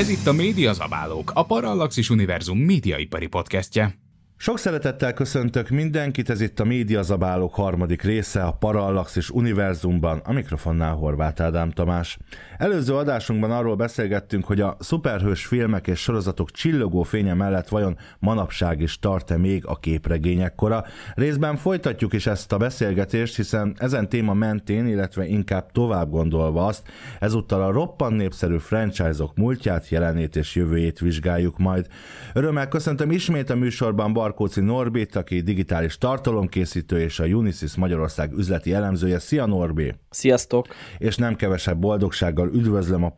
Ez itt a Média Zabálók, a Parallaxis Univerzum médiaipari podcastje. Sok szeretettel köszöntök mindenkit, ez itt a Média Zabálók harmadik része a parallax és Univerzumban, a mikrofonnál Horváth Ádám Tamás. Előző adásunkban arról beszélgettünk, hogy a szuperhős filmek és sorozatok csillogó fénye mellett vajon manapság is tart-e még a képregények kora. Részben folytatjuk is ezt a beszélgetést, hiszen ezen téma mentén, illetve inkább tovább gondolva azt, ezúttal a roppan népszerű franchise-ok múltját, jelenét és jövőjét vizsgáljuk majd. Örömmel köszöntöm ismét a műsorban Bar Barkóci Norbit, aki digitális tartalomkészítő és a Unisys Magyarország üzleti elemzője. Szia Norbi! Sziasztok! És nem kevesebb boldogsággal üdvözlöm a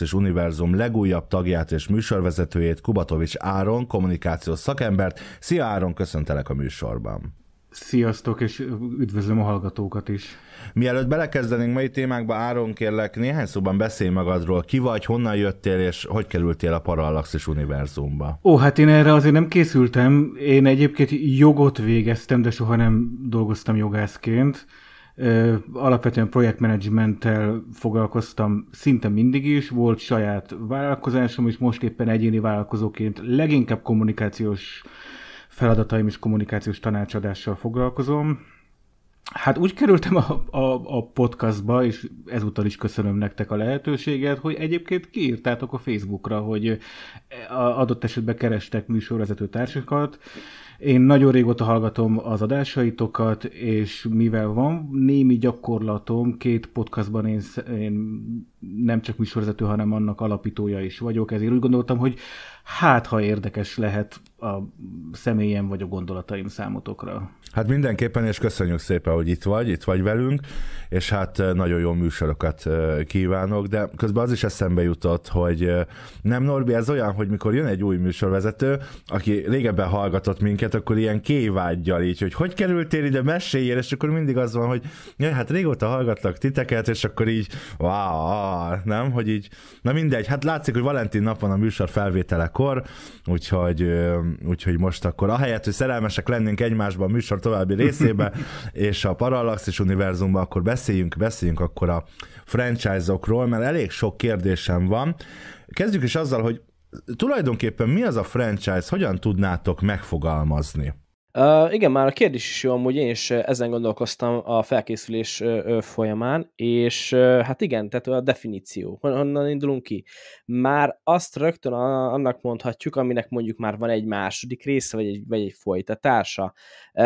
és Univerzum legújabb tagját és műsorvezetőjét, Kubatovics Áron, kommunikációs szakembert. Szia Áron, köszöntelek a műsorban! Sziasztok, és üdvözlöm a hallgatókat is. Mielőtt belekezdenénk mai témákba, Áron kérlek, néhány szóban beszélj magadról. Ki vagy, honnan jöttél, és hogy kerültél a Parallaxis univerzumba? Ó, hát én erre azért nem készültem. Én egyébként jogot végeztem, de soha nem dolgoztam jogászként. Alapvetően projektmenedzsmenttel foglalkoztam szinte mindig is, volt saját vállalkozásom, és most éppen egyéni vállalkozóként leginkább kommunikációs feladataim is kommunikációs tanácsadással foglalkozom. Hát úgy kerültem a, a, a podcastba, és ezúttal is köszönöm nektek a lehetőséget, hogy egyébként kiírtátok a Facebookra, hogy adott esetben kerestek műsorvezető társakat. Én nagyon régóta hallgatom az adásaitokat, és mivel van némi gyakorlatom, két podcastban én, én nem csak műsorvezető, hanem annak alapítója is vagyok, ezért úgy gondoltam, hogy hát ha érdekes lehet a személyem vagy a gondolataim számotokra. Hát mindenképpen, és köszönjük szépen, hogy itt vagy, itt vagy velünk, és hát eh, nagyon jó műsorokat eh, kívánok, de közben az is eszembe jutott, hogy eh, nem Norbi, ez olyan, hogy mikor jön egy új műsorvezető, aki régebben hallgatott minket, akkor ilyen kévágyjal így, hogy hogy kerültél ide, meséljél, és akkor mindig az van, hogy ja, hát régóta hallgatlak titeket, és akkor így, wow, nem, hogy így, na mindegy, hát látszik, hogy Valentin nap van a műsor felvételekor, úgyhogy úgyhogy most akkor ahelyett, hogy szerelmesek lennénk egymásban a műsor további részébe, és a Parallaxis univerzumban, akkor beszéljünk, beszéljünk akkor a franchise-okról, mert elég sok kérdésem van. Kezdjük is azzal, hogy tulajdonképpen mi az a franchise, hogyan tudnátok megfogalmazni? Uh, igen, már a kérdés is jó, amúgy én is ezen gondolkoztam a felkészülés uh, folyamán, és uh, hát igen, tehát a definíció, honnan indulunk ki. Már azt rögtön annak mondhatjuk, aminek mondjuk már van egy második része, vagy egy, vagy egy folytatása. Uh,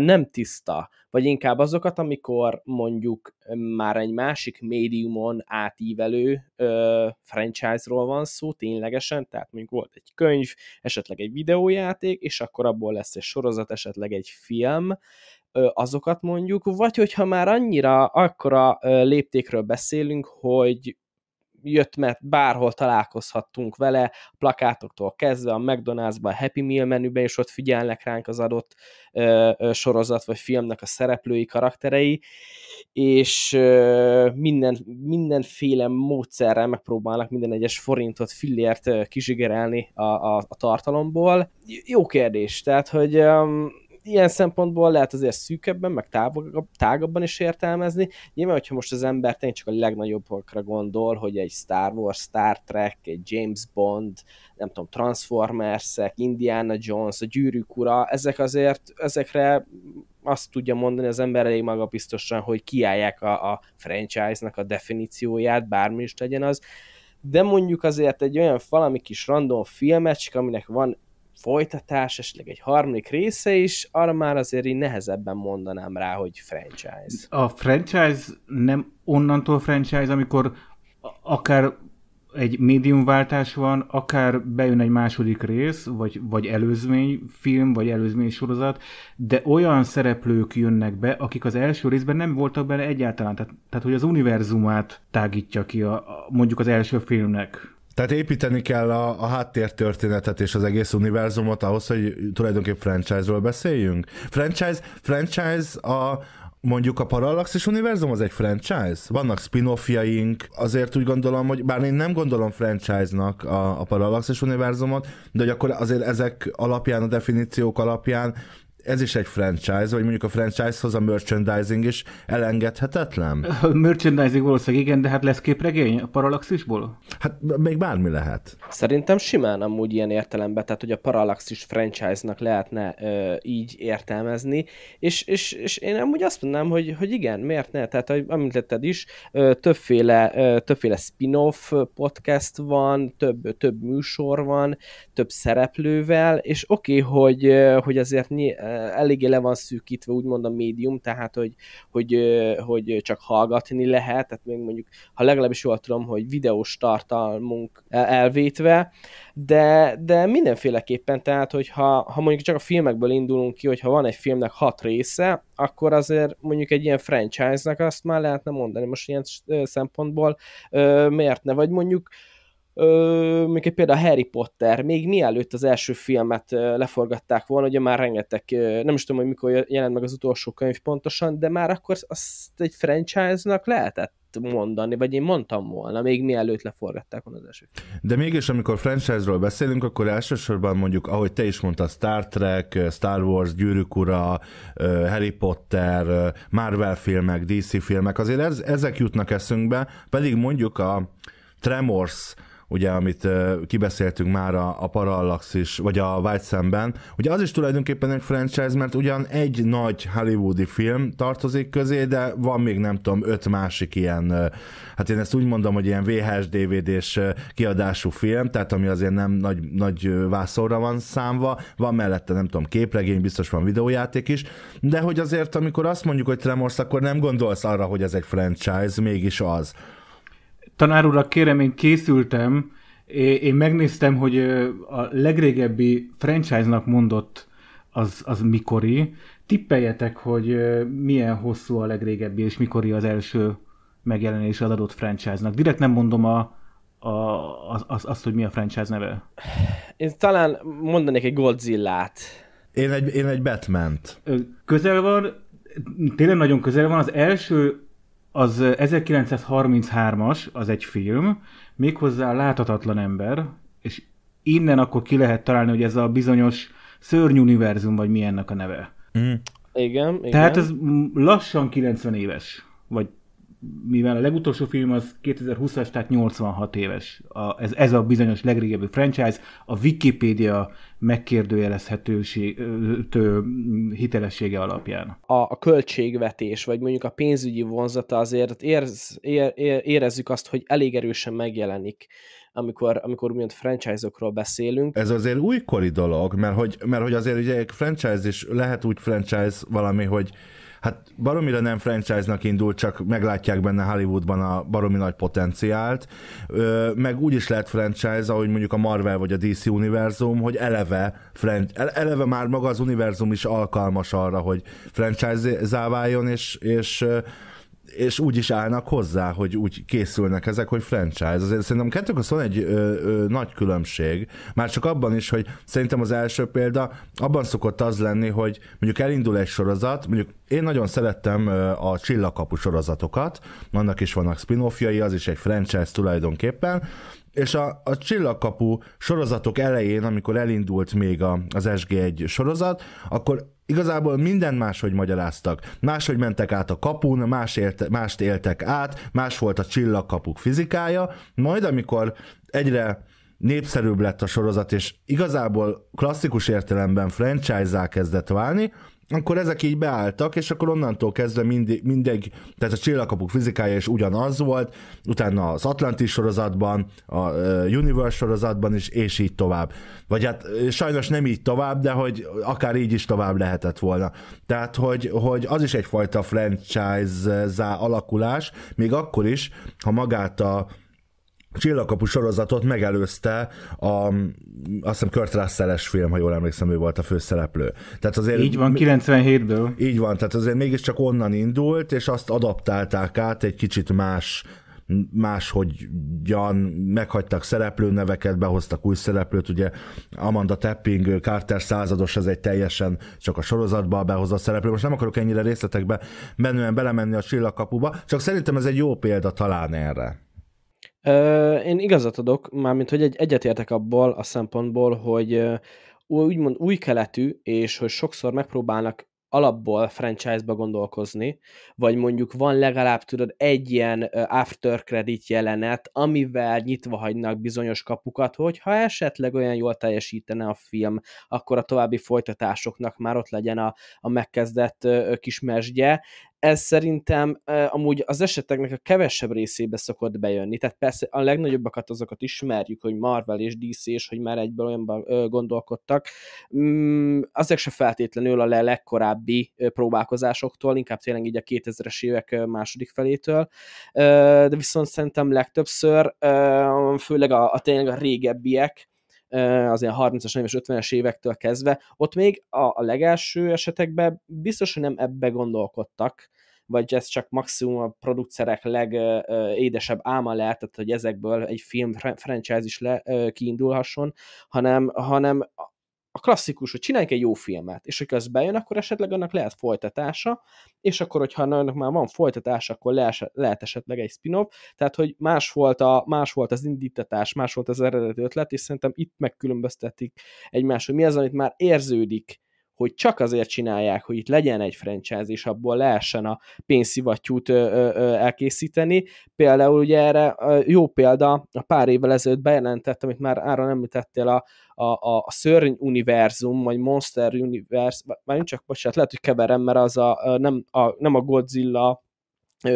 nem tiszta vagy inkább azokat, amikor mondjuk már egy másik médiumon átívelő ö, franchise-ról van szó ténylegesen, tehát mondjuk volt egy könyv, esetleg egy videójáték, és akkor abból lesz egy sorozat, esetleg egy film, ö, azokat mondjuk, vagy hogyha már annyira akkora ö, léptékről beszélünk, hogy jött, mert bárhol találkozhattunk vele, a plakátoktól kezdve, a mcdonalds a Happy Meal menüben, és ott figyelnek ránk az adott ö, ö, sorozat vagy filmnek a szereplői, karakterei, és ö, minden, mindenféle módszerrel megpróbálnak minden egyes forintot, fillért kizsigerelni a, a, a tartalomból. Jó kérdés, tehát, hogy Ö, ilyen szempontból lehet azért szűkebben, meg távogabb, tágabban is értelmezni. Nyilván, hogyha most az ember tényleg csak a legnagyobbokra gondol, hogy egy Star Wars, Star Trek, egy James Bond, nem tudom, transformers Indiana Jones, a gyűrűk ura, ezek azért, ezekre azt tudja mondani az ember elég magabiztosan, hogy kiállják a, a franchise-nak a definícióját, bármi is legyen az, de mondjuk azért egy olyan valami kis random filmecsik, aminek van folytatás, esetleg egy harmadik része is, arra már azért én nehezebben mondanám rá, hogy franchise. A franchise nem onnantól franchise, amikor akár egy médiumváltás van, akár bejön egy második rész, vagy, vagy előzmény film, vagy előzmény sorozat, de olyan szereplők jönnek be, akik az első részben nem voltak benne egyáltalán. Tehát, tehát hogy az univerzumát tágítja ki a, a, mondjuk az első filmnek. Tehát építeni kell a, a háttértörténetet és az egész univerzumot ahhoz, hogy tulajdonképpen franchise-ról beszéljünk. Franchise, franchise a, mondjuk a Parallaxis univerzum az egy franchise? Vannak spin-offjaink, azért úgy gondolom, hogy bár én nem gondolom franchise-nak a, a Parallaxis univerzumot, de hogy akkor azért ezek alapján, a definíciók alapján ez is egy franchise, vagy mondjuk a franchise-hoz a merchandising is elengedhetetlen? A merchandising valószínűleg igen, de hát lesz képregény a Parallaxisból? Hát még bármi lehet. Szerintem simán amúgy ilyen értelemben, tehát hogy a Parallaxis franchise-nak lehetne ö, így értelmezni, és, és, és én amúgy azt mondanám, hogy, hogy igen, miért ne? Tehát, hogy említetted is, ö, többféle, ö, többféle spin-off podcast van, több, több műsor van, több szereplővel, és oké, okay, hogy, hogy azért ny- eléggé le van szűkítve, úgymond a médium, tehát hogy, hogy, hogy csak hallgatni lehet, tehát még mondjuk, ha legalábbis jól tudom, hogy videós tartalmunk elvétve, de, de mindenféleképpen, tehát ha, ha mondjuk csak a filmekből indulunk ki, hogyha van egy filmnek hat része, akkor azért mondjuk egy ilyen franchise-nak azt már lehetne mondani most ilyen szempontból, miért ne, vagy mondjuk Ö, még például Harry Potter, még mielőtt az első filmet leforgatták volna, ugye már rengeteg, nem is tudom, hogy mikor jelent meg az utolsó könyv pontosan, de már akkor azt egy franchise-nak lehetett mondani, vagy én mondtam volna, még mielőtt leforgatták volna az első filmet. De mégis, amikor franchise-ról beszélünk, akkor elsősorban mondjuk, ahogy te is mondtad, Star Trek, Star Wars, Gyűrűk Ura, Harry Potter, Marvel filmek, DC filmek, azért ez, ezek jutnak eszünkbe, pedig mondjuk a Tremors ugye amit kibeszéltünk már a, a is vagy a White szemben, ugye az is tulajdonképpen egy franchise, mert ugyan egy nagy hollywoodi film tartozik közé, de van még nem tudom, öt másik ilyen, hát én ezt úgy mondom, hogy ilyen VHS DVD-s kiadású film, tehát ami azért nem nagy, nagy vászorra van számva, van mellette nem tudom, képregény, biztos van videójáték is, de hogy azért amikor azt mondjuk, hogy Tremors, akkor nem gondolsz arra, hogy ez egy franchise, mégis az tanár urak, kérem, én készültem, én megnéztem, hogy a legrégebbi franchise-nak mondott az, az mikori. Tippeljetek, hogy milyen hosszú a legrégebbi, és mikori az első megjelenés az adott franchise-nak. Direkt nem mondom a, a, az, az, azt, hogy mi a franchise neve. Én talán mondanék egy Godzilla-t. Én egy, én egy Batman-t. Közel van, tényleg nagyon közel van. Az első az 1933-as, az egy film, méghozzá a láthatatlan ember, és innen akkor ki lehet találni, hogy ez a bizonyos szörny univerzum, vagy mi ennek a neve. Mm. Igen, igen. Tehát ez lassan 90 éves, vagy mivel a legutolsó film az 2020-as, tehát 86 éves. A, ez, ez a bizonyos legrégebbi franchise, a Wikipédia megkérdőjelezhetőség hitelessége alapján. A, a költségvetés, vagy mondjuk a pénzügyi vonzata azért érz, ér, érezzük azt, hogy elég erősen megjelenik amikor, amikor úgymond franchise-okról beszélünk. Ez azért újkori dolog, mert hogy, mert hogy azért ugye franchise is lehet úgy franchise valami, hogy hát baromira nem franchise-nak indul, csak meglátják benne Hollywoodban a baromi nagy potenciált, Ö, meg úgy is lehet franchise, ahogy mondjuk a Marvel vagy a DC univerzum, hogy eleve, eleve már maga az univerzum is alkalmas arra, hogy franchise-zá váljon, és, és és úgy is állnak hozzá, hogy úgy készülnek ezek, hogy franchise. Azért szerintem kettő között van egy ö, ö, nagy különbség, már csak abban is, hogy szerintem az első példa abban szokott az lenni, hogy mondjuk elindul egy sorozat, mondjuk én nagyon szerettem a csillagkapu sorozatokat, annak is vannak spin-offjai, az is egy franchise tulajdonképpen, és a, a csillagkapu sorozatok elején, amikor elindult még a, az SG1 sorozat, akkor igazából minden máshogy magyaráztak. Máshogy mentek át a kapun, más élt, mást éltek át, más volt a csillagkapuk fizikája, majd amikor egyre népszerűbb lett a sorozat, és igazából klasszikus értelemben franchise zá kezdett válni, akkor ezek így beálltak, és akkor onnantól kezdve mindig, mindegy, tehát a csillagkapuk fizikája is ugyanaz volt, utána az Atlantis sorozatban, a Universe sorozatban is, és így tovább. Vagy hát sajnos nem így tovább, de hogy akár így is tovább lehetett volna. Tehát, hogy, hogy az is egyfajta franchise-zá alakulás, még akkor is, ha magát a csillagkapu sorozatot megelőzte a, mm, azt hiszem Kurt russell film, ha jól emlékszem, ő volt a főszereplő. Tehát azért, így van, 97-ből. Így van, tehát azért mégiscsak onnan indult, és azt adaptálták át egy kicsit más máshogyan meghagytak szereplőneveket, behoztak új szereplőt, ugye Amanda Tapping, Carter százados, ez egy teljesen csak a sorozatba behozott szereplő. Most nem akarok ennyire részletekbe menően belemenni a csillagkapuba, csak szerintem ez egy jó példa talán erre. Ö, én igazat adok, mármint hogy egy, egyetértek abból a szempontból, hogy ö, úgymond új keletű, és hogy sokszor megpróbálnak alapból franchise-ba gondolkozni, vagy mondjuk van legalább, tudod, egy ilyen after credit jelenet, amivel nyitva hagynak bizonyos kapukat, hogy ha esetleg olyan jól teljesítene a film, akkor a további folytatásoknak már ott legyen a, a megkezdett kis mesdje ez szerintem amúgy az eseteknek a kevesebb részébe szokott bejönni, tehát persze a legnagyobbakat azokat ismerjük, hogy Marvel és DC, és hogy már egyből olyanban gondolkodtak, mm, azok se feltétlenül a legkorábbi próbálkozásoktól, inkább tényleg így a 2000-es évek második felétől, de viszont szerintem legtöbbször, főleg a, a tényleg a régebbiek, Eh, az ilyen 30-as, 40-es, 50-es évektől kezdve, ott még a, a legelső esetekben biztos, hogy nem ebbe gondolkodtak, vagy ez csak maximum a producerek legédesebb eh, eh, álma lehetett, hogy ezekből egy film franchise is le, kiindulhasson, hanem, hanem a klasszikus, hogy csináljunk egy jó filmet, és hogyha ez bejön, akkor esetleg annak lehet folytatása, és akkor, hogyha annak már van folytatása, akkor lehet, lehet esetleg egy spin-off, tehát, hogy más volt, a, más volt az indítatás, más volt az eredeti ötlet, és szerintem itt megkülönböztetik egymást, hogy mi az, amit már érződik hogy csak azért csinálják, hogy itt legyen egy franchise, és abból lehessen a pénzszivattyút elkészíteni. Például ugye erre jó példa, a pár évvel ezelőtt bejelentett, amit már Áron említettél, a, a, a szörny univerzum, vagy monster univerzum, már nem csak, bocsánat, lehet, hogy keverem, mert az a, nem, a, nem a Godzilla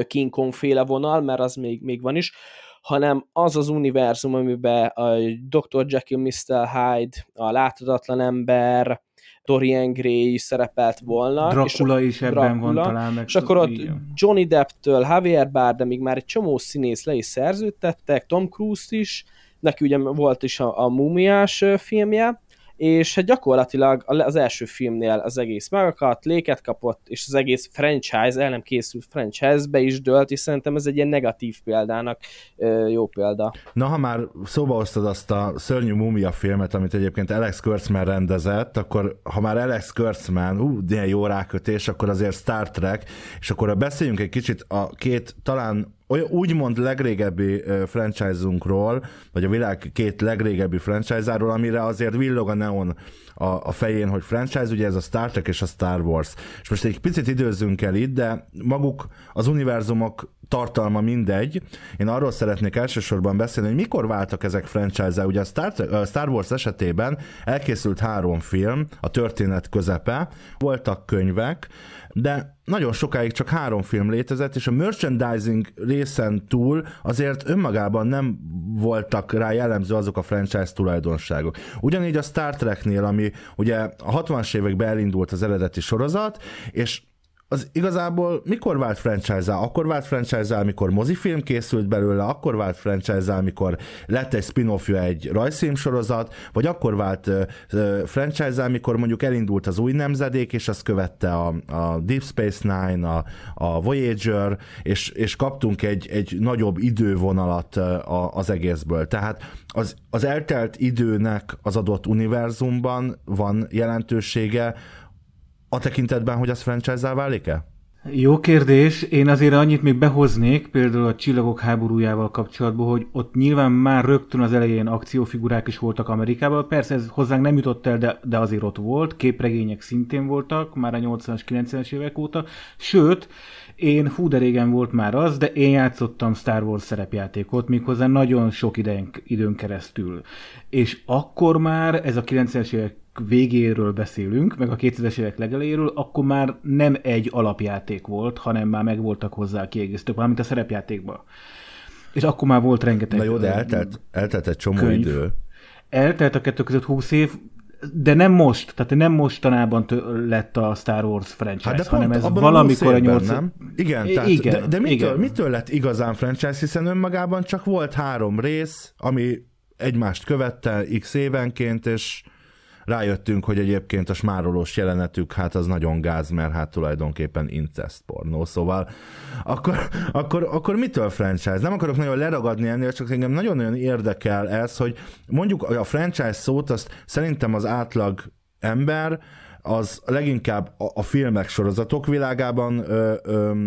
King Kong féle vonal, mert az még, még van is, hanem az az univerzum, amiben a Dr. Jekyll, Mr. Hyde, a láthatatlan ember, Dorian Gray is szerepelt volna. Dracula és is ebben Dracula, van talán. Meg és akkor ott igen. Johnny Depp-től Javier Bardemig már egy csomó színész le is szerződtettek, Tom cruise is, neki ugye volt is a, a mumiás filmje, és hát gyakorlatilag az első filmnél az egész megakadt, léket kapott, és az egész franchise, el nem készült franchise-be is dölt, és szerintem ez egy ilyen negatív példának jó példa. Na, ha már szóba hoztad azt a szörnyű mumia filmet, amit egyébként Alex Kurtzman rendezett, akkor ha már Alex Kurtzman, ú, ilyen jó rákötés, akkor azért Star Trek, és akkor beszéljünk egy kicsit a két talán olyan úgymond legrégebbi franchise-unkról, vagy a világ két legrégebbi franchise-áról, amire azért villog a neon a, a fején, hogy franchise, ugye ez a Star Trek és a Star Wars. És most egy picit időzzünk el itt, de maguk az univerzumok tartalma mindegy. Én arról szeretnék elsősorban beszélni, hogy mikor váltak ezek franchise -e. Ugye a Star, a Star Wars esetében elkészült három film, a történet közepe, voltak könyvek, de nagyon sokáig csak három film létezett, és a merchandising részen túl azért önmagában nem voltak rá jellemző azok a franchise tulajdonságok. Ugyanígy a Star Treknél, ami ugye a 60-as években elindult az eredeti sorozat, és az igazából mikor vált franchise-á? Akkor vált franchise-á, amikor mozifilm készült belőle, akkor vált franchise-á, amikor lett egy spin off egy sorozat, vagy akkor vált franchise-á, amikor mondjuk elindult az új nemzedék, és azt követte a, a Deep Space Nine, a, a Voyager, és, és kaptunk egy, egy nagyobb idővonalat az egészből. Tehát az, az eltelt időnek az adott univerzumban van jelentősége, a tekintetben, hogy az franchise-zá válik-e? Jó kérdés. Én azért annyit még behoznék, például a Csillagok háborújával kapcsolatban, hogy ott nyilván már rögtön az elején akciófigurák is voltak Amerikában. Persze ez hozzánk nem jutott el, de, de azért ott volt. Képregények szintén voltak, már a 80-as, 90-es évek óta. Sőt, én hú de régen volt már az, de én játszottam Star Wars szerepjátékot, méghozzá nagyon sok idén, időn keresztül. És akkor már ez a 90-es évek végéről beszélünk, meg a 2000-es évek legeléről, akkor már nem egy alapjáték volt, hanem már megvoltak hozzá a kiegészítők, mármint a szerepjátékban. És akkor már volt rengeteg Na jó, de eltelt, eltelt egy csomó könyv. idő. Eltelt a kettő között húsz év, de nem most, tehát nem mostanában tő, lett a Star Wars franchise, hát de hanem pont, ez valamikor a nyolc... Nem? Igen, tehát, igen, de, de mitől, igen. mitől lett igazán franchise, hiszen önmagában csak volt három rész, ami egymást követte x évenként, és rájöttünk, hogy egyébként a smárolós jelenetük, hát az nagyon gáz, mert hát tulajdonképpen incest pornó, szóval akkor, akkor, akkor mitől franchise? Nem akarok nagyon leragadni ennél, csak engem nagyon-nagyon érdekel ez, hogy mondjuk a franchise szót azt szerintem az átlag ember az leginkább a, a filmek, sorozatok világában ö, ö,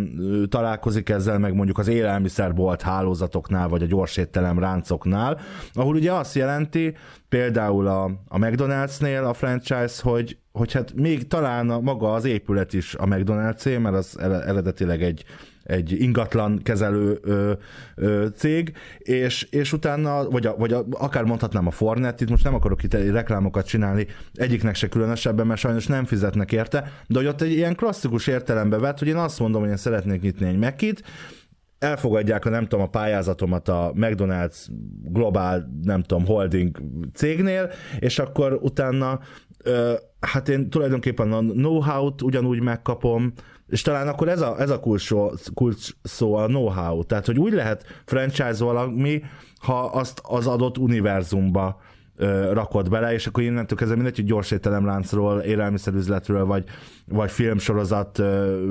találkozik ezzel, meg mondjuk az élelmiszerbolt hálózatoknál, vagy a gyorsételem ráncoknál, ahol ugye azt jelenti, például a, a McDonald'snél a franchise, hogy, hogy hát még talán a, maga az épület is a McDonald's-é, mert az eredetileg egy egy ingatlan kezelő ö, ö, cég, és, és utána, vagy, a, vagy a, akár mondhatnám a Fornet, itt most nem akarok itt reklámokat csinálni, egyiknek se különösebben, mert sajnos nem fizetnek érte, de hogy ott egy ilyen klasszikus értelembe vett, hogy én azt mondom, hogy én szeretnék nyitni egy mekit, elfogadják a nem tudom, a pályázatomat a McDonald's globál, nem tudom, holding cégnél, és akkor utána ö, hát én tulajdonképpen a know-how-t ugyanúgy megkapom, és talán akkor ez a, ez a kulcs, szó, kulcs szó a know-how. Tehát, hogy úgy lehet franchise valami, ha azt az adott univerzumba ö, rakod bele, és akkor innentől kezdve mindegy, hogy gyors étteremláncról, élelmiszerüzletről, vagy, vagy filmsorozat, ö,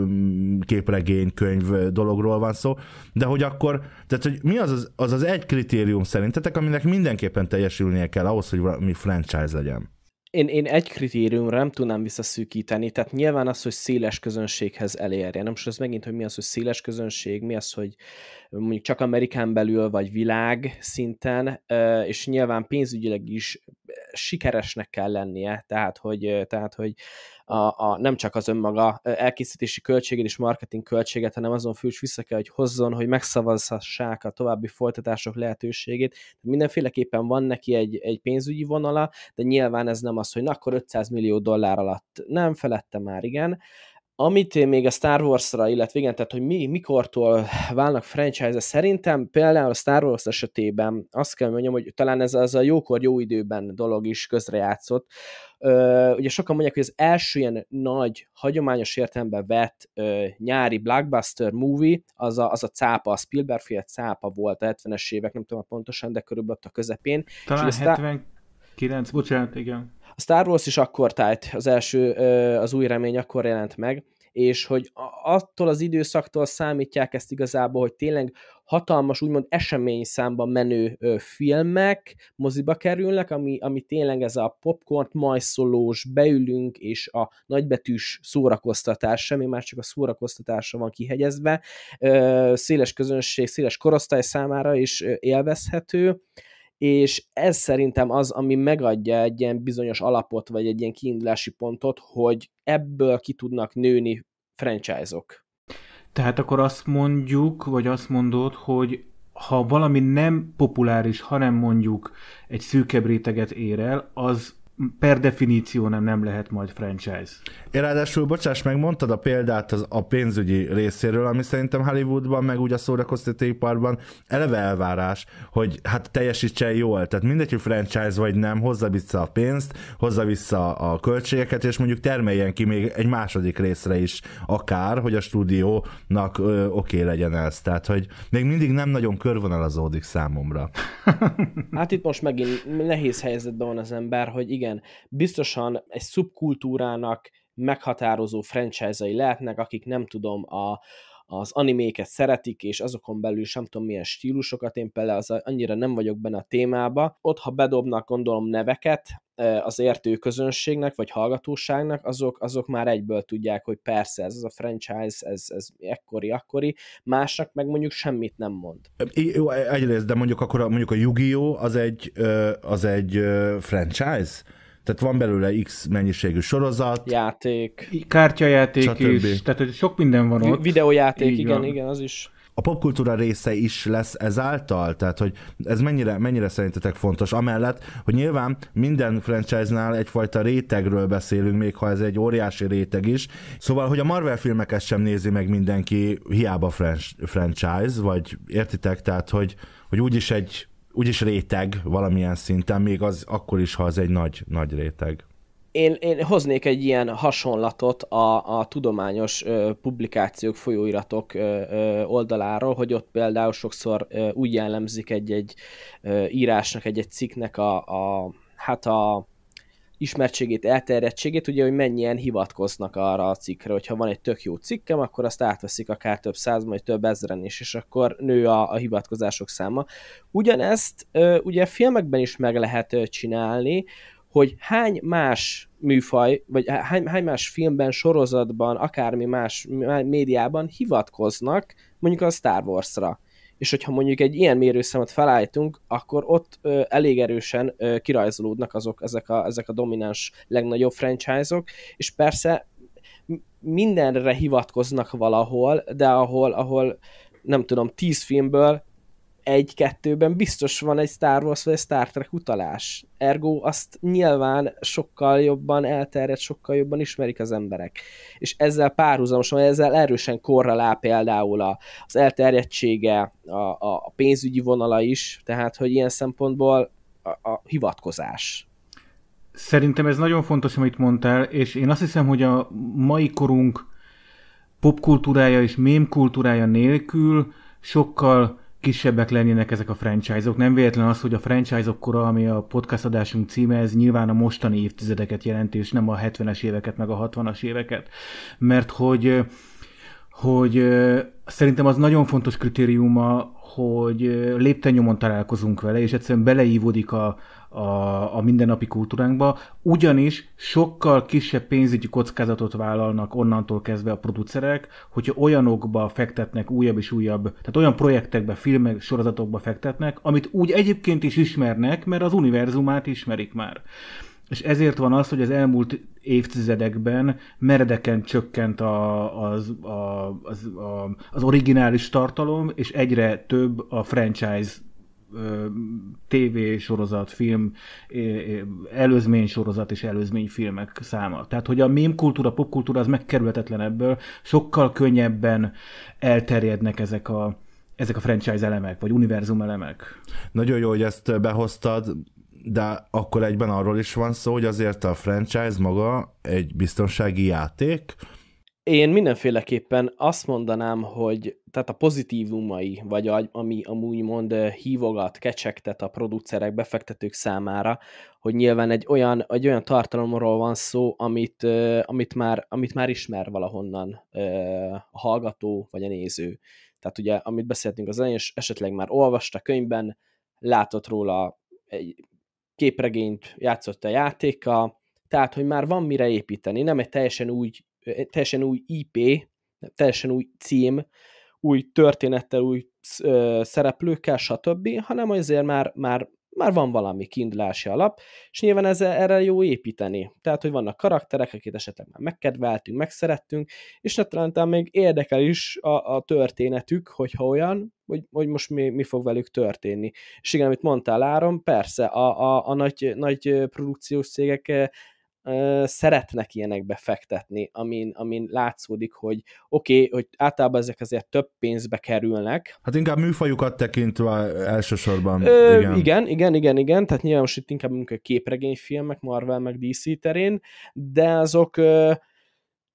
képregény, könyv dologról van szó, de hogy akkor, tehát hogy mi az az, az, az egy kritérium szerintetek, aminek mindenképpen teljesülnie kell ahhoz, hogy valami franchise legyen? én, én egy kritériumra nem tudnám visszaszűkíteni, tehát nyilván az, hogy széles közönséghez elérje. Nem most az megint, hogy mi az, hogy széles közönség, mi az, hogy mondjuk csak Amerikán belül, vagy világ szinten, és nyilván pénzügyileg is sikeresnek kell lennie, tehát hogy, tehát, hogy a, a, nem csak az önmaga elkészítési költségét és marketing költséget, hanem azon fül is vissza kell, hogy hozzon, hogy megszavazhassák a további folytatások lehetőségét. Mindenféleképpen van neki egy, egy pénzügyi vonala, de nyilván ez nem az, hogy na akkor 500 millió dollár alatt nem, felette már igen, amit én még a Star Wars-ra, illetve igen, tehát hogy mi, mikortól válnak franchise szerintem például a Star Wars esetében azt kell mondjam, hogy talán ez az a jókor jó időben dolog is közrejátszott. ugye sokan mondják, hogy az első ilyen nagy, hagyományos értelemben vett ö, nyári blockbuster movie, az a, az a cápa, a Spielberg féle cápa volt a 70-es évek, nem tudom pontosan, de körülbelül ott a közepén. Talán 79, tá... bocsánat, igen. A Star Wars is akkor tájt, az első, az új remény akkor jelent meg, és hogy attól az időszaktól számítják ezt igazából, hogy tényleg hatalmas, úgymond esemény számban menő filmek moziba kerülnek, ami, ami tényleg ez a popcorn majszolós, beülünk, és a nagybetűs szórakoztatás, semmi más csak a szórakoztatásra van kihegyezve, széles közönség, széles korosztály számára is élvezhető, és ez szerintem az, ami megadja egy ilyen bizonyos alapot, vagy egy ilyen kiindulási pontot, hogy ebből ki tudnak nőni franchise-ok. Tehát akkor azt mondjuk, vagy azt mondod, hogy ha valami nem populáris, hanem mondjuk egy szűkebb réteget ér el, az per definíció nem, nem lehet majd franchise. Én ráadásul, bocsáss meg, mondtad a példát az, a pénzügyi részéről, ami szerintem Hollywoodban, meg úgy a szórakoztatóiparban eleve elvárás, hogy hát teljesítsen jól. Tehát mindegy, hogy franchise vagy nem, hozza vissza a pénzt, hozza vissza a költségeket, és mondjuk termeljen ki még egy második részre is akár, hogy a stúdiónak oké okay legyen ez. Tehát, hogy még mindig nem nagyon körvonalazódik számomra. hát itt most megint nehéz helyzetben van az ember, hogy igen, igen, biztosan egy szubkultúrának meghatározó franchise-ai lehetnek, akik nem tudom, a, az animéket szeretik, és azokon belül sem tudom milyen stílusokat, én például az annyira nem vagyok benne a témába. Ott, ha bedobnak, gondolom, neveket az értő közönségnek, vagy hallgatóságnak, azok, azok már egyből tudják, hogy persze, ez az a franchise, ez, ez ekkori, akkori, másnak meg mondjuk semmit nem mond. Jó, egyrészt, de mondjuk akkor a, mondjuk a Yu-Gi-Oh! az egy, az egy franchise? Tehát van belőle X mennyiségű sorozat. Játék. Kártyajáték stb. is. Tehát hogy sok minden van ott. Videójáték, Így igen, van. igen, az is a popkultúra része is lesz ezáltal? Tehát, hogy ez mennyire, mennyire szerintetek fontos? Amellett, hogy nyilván minden franchise-nál egyfajta rétegről beszélünk, még ha ez egy óriási réteg is. Szóval, hogy a Marvel filmeket sem nézi meg mindenki, hiába franchise, vagy értitek? Tehát, hogy, hogy úgyis egy úgyis réteg valamilyen szinten, még az akkor is, ha az egy nagy, nagy réteg. Én, én hoznék egy ilyen hasonlatot a, a tudományos ö, publikációk, folyóiratok ö, ö, oldaláról, hogy ott például sokszor ö, úgy jellemzik egy-egy ö, írásnak, egy-egy cikknek a, a hát a ismertségét, elterjedtségét, ugye, hogy mennyien hivatkoznak arra a cikkre, hogyha van egy tök jó cikkem, akkor azt átveszik akár több száz, vagy több ezeren is, és akkor nő a, a hivatkozások száma. Ugyanezt ugye filmekben is meg lehet csinálni, hogy hány más műfaj, vagy hány, hány más filmben, sorozatban, akármi más médiában hivatkoznak mondjuk a Star Wars-ra és hogyha mondjuk egy ilyen mérőszámot felállítunk, akkor ott ö, elég erősen ö, kirajzolódnak azok, ezek a, ezek a domináns legnagyobb franchise-ok, és persze mindenre hivatkoznak valahol, de ahol, ahol nem tudom, tíz filmből egy-kettőben biztos van egy Star Wars vagy egy Star Trek utalás. Ergo azt nyilván sokkal jobban elterjedt, sokkal jobban ismerik az emberek. És ezzel párhuzamosan, ezzel erősen korral áll például az elterjedtsége, a, a pénzügyi vonala is, tehát hogy ilyen szempontból a, a hivatkozás. Szerintem ez nagyon fontos, amit mondtál, és én azt hiszem, hogy a mai korunk popkultúrája és mémkultúrája nélkül sokkal kisebbek lennének ezek a franchise-ok. Nem véletlen az, hogy a franchise-ok kora, ami a podcast adásunk címe, ez nyilván a mostani évtizedeket jelenti, és nem a 70-es éveket, meg a 60-as éveket. Mert hogy, hogy szerintem az nagyon fontos kritériuma, hogy lépten nyomon találkozunk vele, és egyszerűen beleívódik a, a, a mindennapi kultúránkba, ugyanis sokkal kisebb pénzügyi kockázatot vállalnak onnantól kezdve a producerek, hogyha olyanokba fektetnek újabb és újabb, tehát olyan projektekbe, filmek, sorozatokba fektetnek, amit úgy egyébként is ismernek, mert az univerzumát ismerik már. És ezért van az, hogy az elmúlt évtizedekben meredeken csökkent a, az, a, az, a, az originális tartalom, és egyre több a franchise TV sorozat, film, előzmény sorozat és előzmény filmek száma. Tehát, hogy a mém kultúra, popkultúra az megkerülhetetlen ebből, sokkal könnyebben elterjednek ezek a, ezek a franchise elemek, vagy univerzum elemek. Nagyon jó, hogy ezt behoztad, de akkor egyben arról is van szó, hogy azért a franchise maga egy biztonsági játék, én mindenféleképpen azt mondanám, hogy tehát a pozitívumai, vagy a, ami amúgy mond eh, hívogat, kecsegtet a producerek, befektetők számára, hogy nyilván egy olyan, egy olyan tartalomról van szó, amit, eh, amit, már, amit már ismer valahonnan eh, a hallgató vagy a néző. Tehát ugye, amit beszéltünk az elején, és esetleg már olvasta könyvben, látott róla egy képregényt, játszott a játéka, tehát, hogy már van mire építeni, nem egy teljesen úgy teljesen új IP, teljesen új cím, új történettel, új ö, szereplőkkel, stb., hanem azért már, már, már van valami kiindulási alap, és nyilván ez, erre jó építeni. Tehát, hogy vannak karakterek, akiket esetleg már megkedveltünk, megszerettünk, és hát talán még érdekel is a, a történetük, hogyha olyan, hogy, hogy most mi, mi fog velük történni. És igen, amit mondtál Áron, persze, a, a, a nagy, nagy produkciós cégek szeretnek ilyenekbe fektetni, amin, amin látszódik, hogy oké, okay, hogy általában ezek azért több pénzbe kerülnek. Hát inkább műfajukat tekintve elsősorban. Ö, igen. igen, igen, igen, igen, tehát nyilván most itt inkább képregényfilmek, Marvel meg DC terén, de azok ö,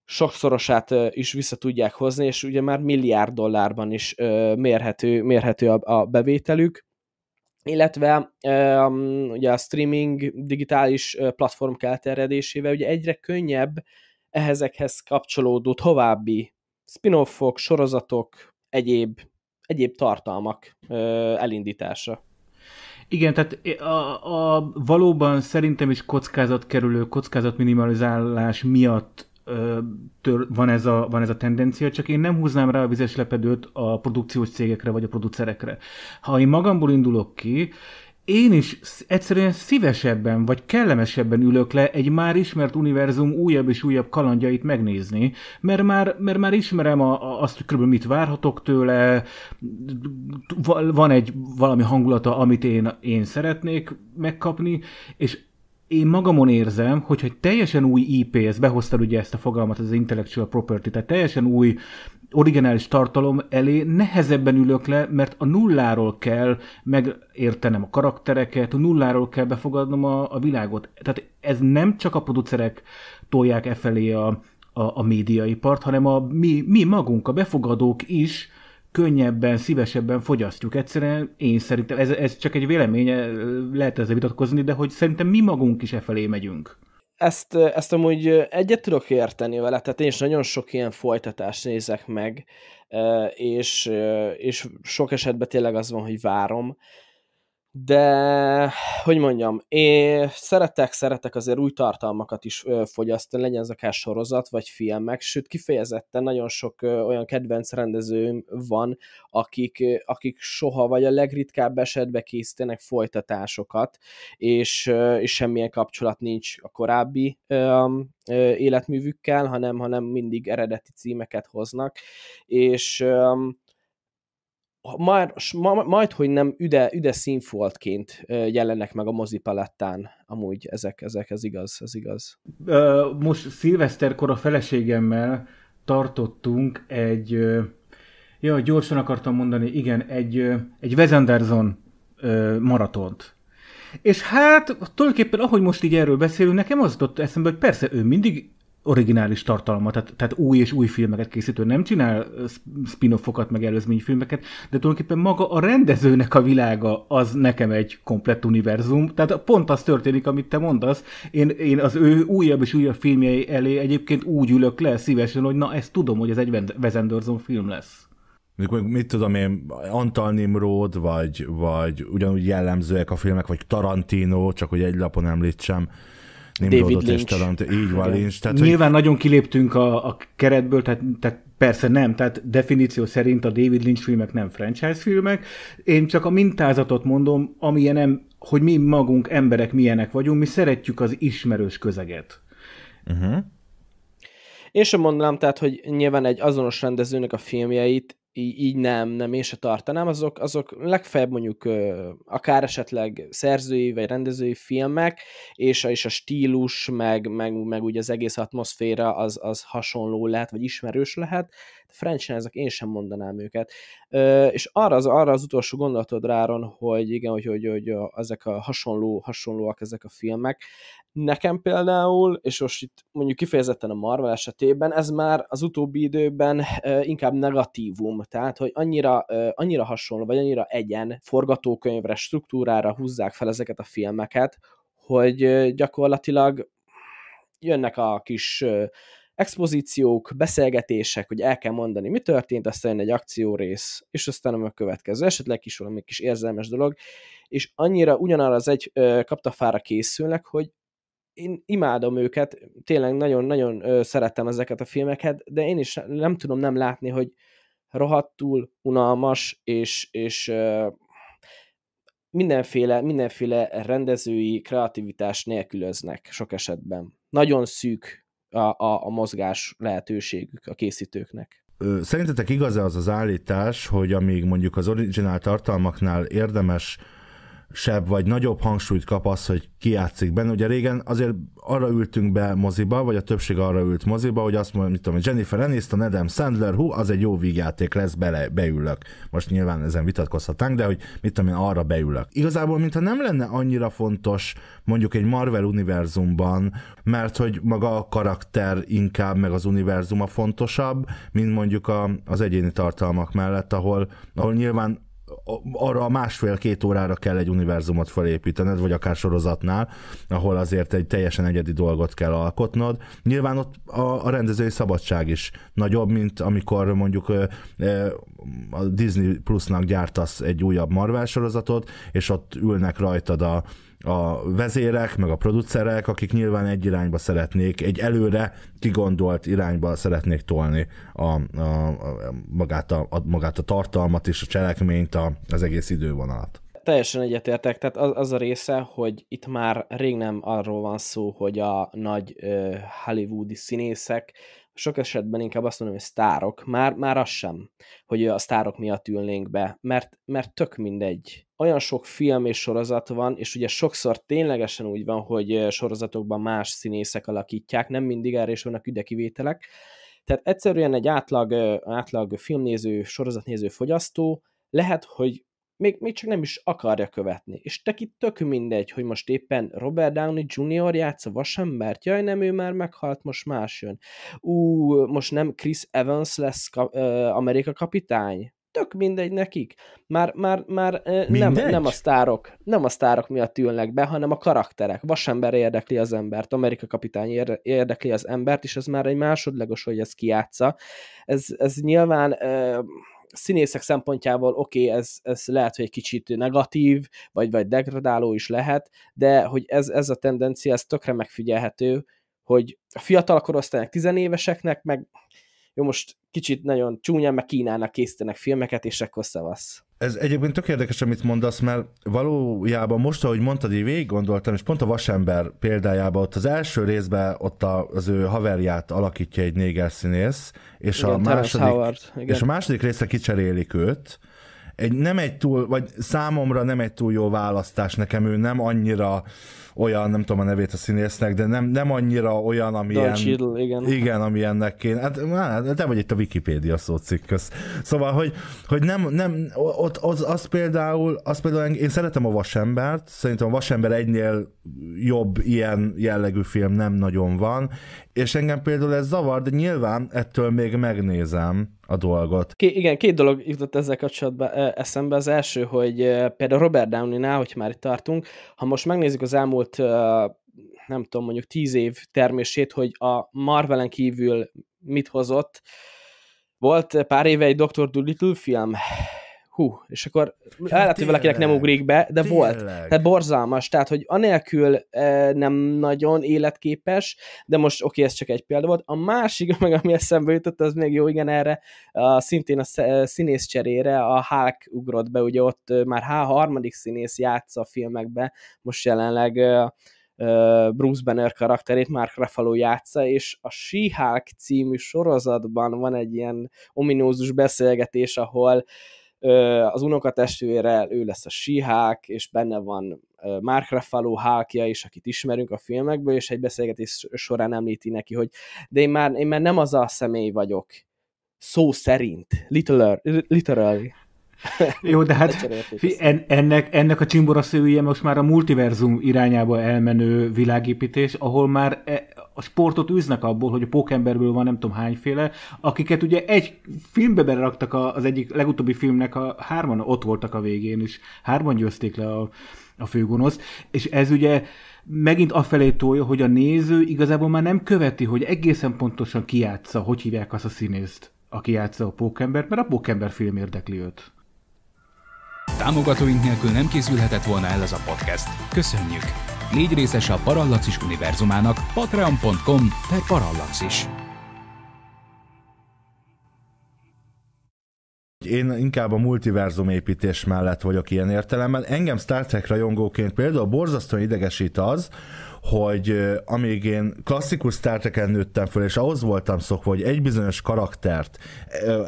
sokszorosát is vissza tudják hozni, és ugye már milliárd dollárban is mérhető, mérhető a, a bevételük, illetve ugye a streaming digitális platform elterjedésével ugye egyre könnyebb ehhezekhez kapcsolódó további spin-offok, sorozatok, egyéb, egyéb tartalmak elindítása. Igen, tehát a, a valóban szerintem is kockázat kerülő, kockázat minimalizálás miatt van, ez a, van ez a tendencia, csak én nem húznám rá a vizes lepedőt a produkciós cégekre vagy a producerekre. Ha én magamból indulok ki, én is egyszerűen szívesebben vagy kellemesebben ülök le egy már ismert univerzum újabb és újabb kalandjait megnézni, mert már, mert már ismerem a, a, azt, hogy körülbelül mit várhatok tőle, van egy valami hangulata, amit én, én szeretnék megkapni, és én magamon érzem, hogy egy teljesen új IP, ez behoztad ugye ezt a fogalmat, az intellectual property, tehát teljesen új originális tartalom elé nehezebben ülök le, mert a nulláról kell megértenem a karaktereket, a nulláról kell befogadnom a, a világot. Tehát ez nem csak a producerek tolják e felé a, a, a médiaipart, hanem a mi, mi magunk, a befogadók is könnyebben, szívesebben fogyasztjuk. Egyszerűen én szerintem, ez, ez csak egy véleménye, lehet ezzel vitatkozni, de hogy szerintem mi magunk is e felé megyünk. Ezt, ezt amúgy egyet tudok érteni vele, tehát én is nagyon sok ilyen folytatást nézek meg, eh, és, eh, és sok esetben tényleg az van, hogy várom, de hogy mondjam, én szeretek, szeretek azért új tartalmakat is fogyasztani, legyen ez akár sorozat, vagy filmek, sőt kifejezetten nagyon sok olyan kedvenc rendezőm van, akik, akik soha, vagy a legritkább esetben készítenek folytatásokat, és, és semmilyen kapcsolat nincs a korábbi um, életművükkel, hanem, hanem mindig eredeti címeket hoznak, és um, már, majd, hogy nem üde, üde színfoltként jelennek meg a mozipalettán, amúgy ezek, ezek, ez igaz, ez igaz. Most szilveszterkor a feleségemmel tartottunk egy, ja, gyorsan akartam mondani, igen, egy, egy Wes Anderson maratont. És hát tulajdonképpen, ahogy most így erről beszélünk, nekem az jutott eszembe, hogy persze ő mindig originális tartalma, tehát, tehát új és új filmeket készítő nem csinál spin-offokat, meg filmeket, de tulajdonképpen maga a rendezőnek a világa az nekem egy komplett univerzum, tehát pont az történik, amit te mondasz, én, én az ő újabb és újabb filmjei elé egyébként úgy ülök le szívesen, hogy na ezt tudom, hogy ez egy Wes Anderson film lesz mit tudom én, Antal Nimrod, vagy, vagy ugyanúgy jellemzőek a filmek, vagy Tarantino, csak hogy egy lapon említsem, David Lynch. Talant, így van, Lynch. Tehát, Nyilván hogy... nagyon kiléptünk a, a keretből, tehát, tehát persze nem, tehát definíció szerint a David Lynch filmek nem franchise filmek. Én csak a mintázatot mondom, amilyen nem, hogy mi magunk emberek milyenek vagyunk, mi szeretjük az ismerős közeget. Uh-huh. Én sem mondanám, tehát, hogy nyilván egy azonos rendezőnek a filmjeit így, így nem, nem én se tartanám, azok, azok legfeljebb mondjuk akár esetleg szerzői vagy rendezői filmek, és, a és a stílus, meg, meg, meg úgy az egész atmoszféra az, az hasonló lehet, vagy ismerős lehet. franchise én sem mondanám őket. És arra az, arra az utolsó gondolatod ráron, hogy igen, hogy, hogy, hogy ezek a hasonló, hasonlóak ezek a filmek, Nekem például, és most itt mondjuk kifejezetten a Marvel esetében, ez már az utóbbi időben inkább negatívum, tehát hogy annyira, annyira hasonló, vagy annyira egyen forgatókönyvre, struktúrára húzzák fel ezeket a filmeket, hogy gyakorlatilag jönnek a kis expozíciók, beszélgetések, hogy el kell mondani, mi történt, aztán jön egy akciórész, és aztán a következő, esetleg kis valami kis érzelmes dolog, és annyira ugyanarra az egy kaptafára készülnek, hogy én imádom őket, tényleg nagyon-nagyon szerettem ezeket a filmeket, de én is nem tudom nem látni, hogy rohadtul unalmas, és, és mindenféle, mindenféle rendezői kreativitás nélkülöznek sok esetben. Nagyon szűk a, a, a mozgás lehetőségük a készítőknek. Szerintetek igaz-e az az állítás, hogy amíg mondjuk az originál tartalmaknál érdemes sebb vagy nagyobb hangsúlyt kap az, hogy ki játszik benne. Ugye régen azért arra ültünk be moziba, vagy a többség arra ült moziba, hogy azt mondom, mit tudom, Jennifer Aniston, Adam Sandler, hú, az egy jó vígjáték lesz, bele, beülök. Most nyilván ezen vitatkozhatnánk, de hogy mit tudom én, arra beülök. Igazából, mintha nem lenne annyira fontos mondjuk egy Marvel univerzumban, mert hogy maga a karakter inkább, meg az univerzuma fontosabb, mint mondjuk a, az egyéni tartalmak mellett, ahol, ahol nyilván arra a másfél-két órára kell egy univerzumot felépítened, vagy akár sorozatnál, ahol azért egy teljesen egyedi dolgot kell alkotnod. Nyilván ott a, a rendezői szabadság is nagyobb, mint amikor mondjuk a Disney Plusnak gyártasz egy újabb Marvel sorozatot, és ott ülnek rajtad a, a vezérek, meg a producerek, akik nyilván egy irányba szeretnék, egy előre kigondolt irányba szeretnék tolni a, a, a, magát, a, a magát a tartalmat és a cselekményt, a, az egész idővonalat. Teljesen egyetértek, tehát az, az a része, hogy itt már rég nem arról van szó, hogy a nagy ö, hollywoodi színészek sok esetben inkább azt mondom, hogy sztárok, már, már az sem, hogy a sztárok miatt ülnénk be, mert, mert tök mindegy. Olyan sok film és sorozat van, és ugye sokszor ténylegesen úgy van, hogy sorozatokban más színészek alakítják, nem mindig erre is vannak üdekivételek. tehát egyszerűen egy átlag, átlag filmnéző, sorozatnéző fogyasztó lehet, hogy még, még csak nem is akarja követni. És neki tök mindegy, hogy most éppen Robert Downey Jr. a vasembert, jaj nem, ő már meghalt, most más jön. Ú, most nem Chris Evans lesz ka- uh, Amerika kapitány? Tök mindegy nekik. Már, már, már uh, nem, nem, a sztárok, nem a sztárok miatt ülnek be, hanem a karakterek. Vasember érdekli az embert, Amerika kapitány érdekli az embert, és ez már egy másodlagos, hogy ez kiátsza. Ez, ez nyilván uh, színészek szempontjából oké, okay, ez, ez lehet, hogy egy kicsit negatív, vagy, vagy degradáló is lehet, de hogy ez, ez a tendencia, ez tökre megfigyelhető, hogy a fiatal korosztálynak, tizenéveseknek, meg jó, most kicsit nagyon csúnyán, meg Kínának készítenek filmeket, és akkor szavasz. Ez egyébként tök érdekes, amit mondasz, mert valójában most, ahogy mondtad, így végig gondoltam, és pont a Vasember példájában ott az első részben ott az ő haverját alakítja egy néger színész, és, Igen, a, második, Howard, Igen. és a második részre kicserélik őt, egy, nem egy túl, vagy számomra nem egy túl jó választás nekem, ő nem annyira olyan, nem tudom a nevét a színésznek, de nem, nem annyira olyan, amilyen... Don igen. Igen, amilyennek kéne. Hát, hát, hát te vagy itt a Wikipédia szócikk köz. Szóval, hogy, hogy nem, nem ott az, az, például, az például, én szeretem a Vasembert, szerintem a Vasember egynél jobb ilyen jellegű film nem nagyon van, és engem például ez zavar, de nyilván ettől még megnézem a dolgot. K- igen, két dolog jutott ezzel kapcsolatban e, eszembe. Az első, hogy e, például Robert Downey-nál, hogy már itt tartunk, ha most megnézzük az elmúlt e, nem tudom, mondjuk tíz év termését, hogy a Marvelen kívül mit hozott. Volt pár éve egy Dr. Dolittle film, hú, és akkor ja, lehet, hogy valakinek nem ugrik be, de tényleg. volt. Tehát borzalmas, tehát, hogy anélkül eh, nem nagyon életképes, de most oké, okay, ez csak egy példa volt. A másik, meg ami eszembe jutott, az még jó, igen, erre a, szintén a színész cserére a Hulk ugrott be, ugye ott e, már H harmadik színész játsza a filmekbe, most jelenleg e, e, Bruce Banner karakterét Mark Ruffalo játsza, és a she című sorozatban van egy ilyen ominózus beszélgetés, ahol uh, az unokatestvérrel, ő lesz a síhák, és benne van Mark Ruffalo hákja is, akit ismerünk a filmekből, és egy beszélgetés során említi neki, hogy de én már, én már nem az a személy vagyok, szó szerint, literally literally. Jó, de hát en, ennek, ennek a csimboraszője most már a multiverzum irányába elmenő világépítés, ahol már e, a sportot üznek abból, hogy a pókemberből van nem tudom hányféle, akiket ugye egy filmbe beraktak az egyik legutóbbi filmnek, a hárman ott voltak a végén, és hárman győzték le a, a főgonosz, és ez ugye megint afelé tolja, hogy a néző igazából már nem követi, hogy egészen pontosan kiátsza, hogy hívják azt a színészt, aki játsza a pókembert, mert a pókember film érdekli őt. Támogatóink nélkül nem készülhetett volna el ez a podcast. Köszönjük! Négy részes a Parallaxis univerzumának patreon.com per parallaxis. Én inkább a multiverzum építés mellett vagyok ilyen értelemben. Engem Star Trek rajongóként például borzasztóan idegesít az, hogy amíg én klasszikus Trek-en nőttem föl, és ahhoz voltam szokva, hogy egy bizonyos karaktert,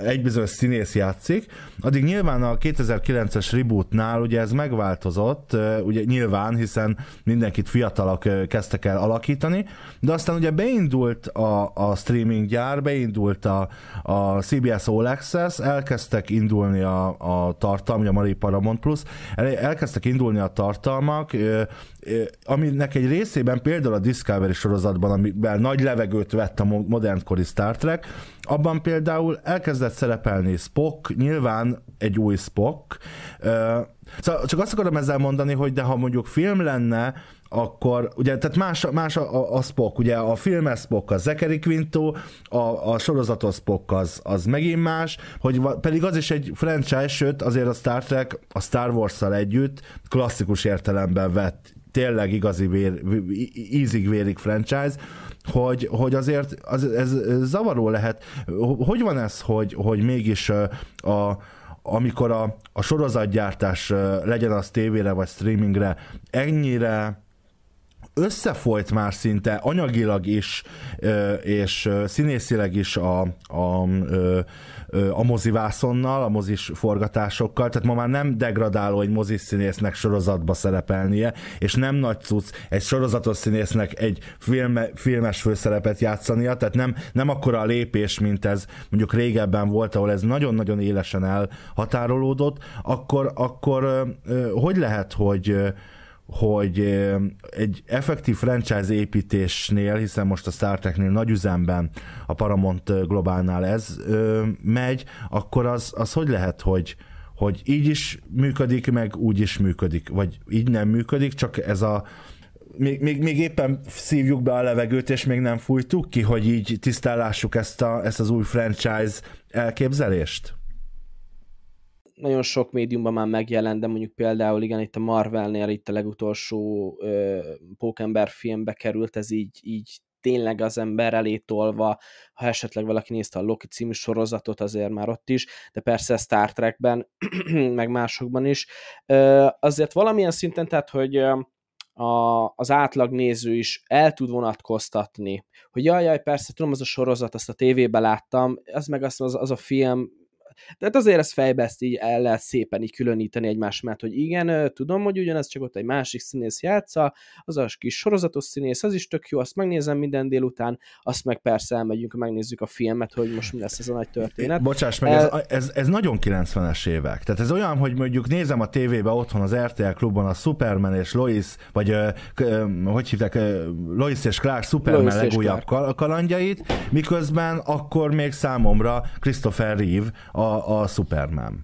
egy bizonyos színész játszik, addig nyilván a 2009-es rebootnál ugye ez megváltozott, ugye nyilván, hiszen mindenkit fiatalak kezdtek el alakítani, de aztán ugye beindult a, a streaming gyár, beindult a, a CBS All Access, elkezdtek indulni a, a tartalmi, a Marie Paramount Plus, elkezdtek indulni a tartalmak, aminek egy részében például a Discovery sorozatban, amiben nagy levegőt vett a modernkori Star Trek, abban például elkezdett szerepelni Spock, nyilván egy új Spock. Szóval csak azt akarom ezzel mondani, hogy de ha mondjuk film lenne, akkor ugye, tehát más, más a, a, a Spock, ugye a filmes Spock az Zachary Quinto, a, a sorozatos Spock az, az megint más, hogy va, pedig az is egy franchise, sőt azért a Star Trek a Star Wars-szal együtt klasszikus értelemben vett tényleg igazi vér, ízig-vérig franchise, hogy, hogy azért az, ez zavaró lehet. Hogy van ez, hogy, hogy mégis a, amikor a, a sorozatgyártás legyen az tévére vagy streamingre, ennyire összefolyt már szinte anyagilag is, és színészileg is a, a, a mozivászonnal, a mozis forgatásokkal, tehát ma már nem degradáló egy mozis színésznek sorozatba szerepelnie, és nem nagy cucc egy sorozatos színésznek egy filme, filmes főszerepet játszania, tehát nem, nem akkora a lépés, mint ez mondjuk régebben volt, ahol ez nagyon-nagyon élesen elhatárolódott, akkor, akkor hogy lehet, hogy hogy egy effektív franchise építésnél, hiszen most a Star Treknél nagy üzemben a Paramount Globálnál ez ö, megy, akkor az, az hogy lehet, hogy, hogy így is működik, meg úgy is működik, vagy így nem működik, csak ez a még, még, még éppen szívjuk be a levegőt, és még nem fújtuk ki, hogy így tisztállásuk ezt, a, ezt az új franchise elképzelést? nagyon sok médiumban már megjelent, de mondjuk például igen, itt a Marvelnél itt a legutolsó ö, Pókember filmbe került, ez így, így tényleg az ember elé tolva, ha esetleg valaki nézte a Loki című sorozatot, azért már ott is, de persze Star Trekben, meg másokban is. Ö, azért valamilyen szinten, tehát, hogy a, az átlag néző is el tud vonatkoztatni, hogy jaj, jaj, persze, tudom, az a sorozat, azt a tévében láttam, az meg az, az, az a film tehát azért ez fejbe ezt így el lehet szépen így különíteni egymás mert hogy igen, tudom, hogy ugyanez csak ott egy másik színész játsza, az a kis sorozatos színész, az is tök jó, azt megnézem minden délután, azt meg persze elmegyünk, megnézzük a filmet, hogy most mi lesz ez a nagy történet. Bocsáss meg, el... ez, ez, ez nagyon 90-es évek. Tehát ez olyan, hogy mondjuk nézem a tévébe otthon az RTL klubban a Superman és Lois, vagy ö, ö, hogy hívták, Lois és Clark Superman legújabb kalandjait, miközben akkor még számomra Christopher Reeve a a, a Superman.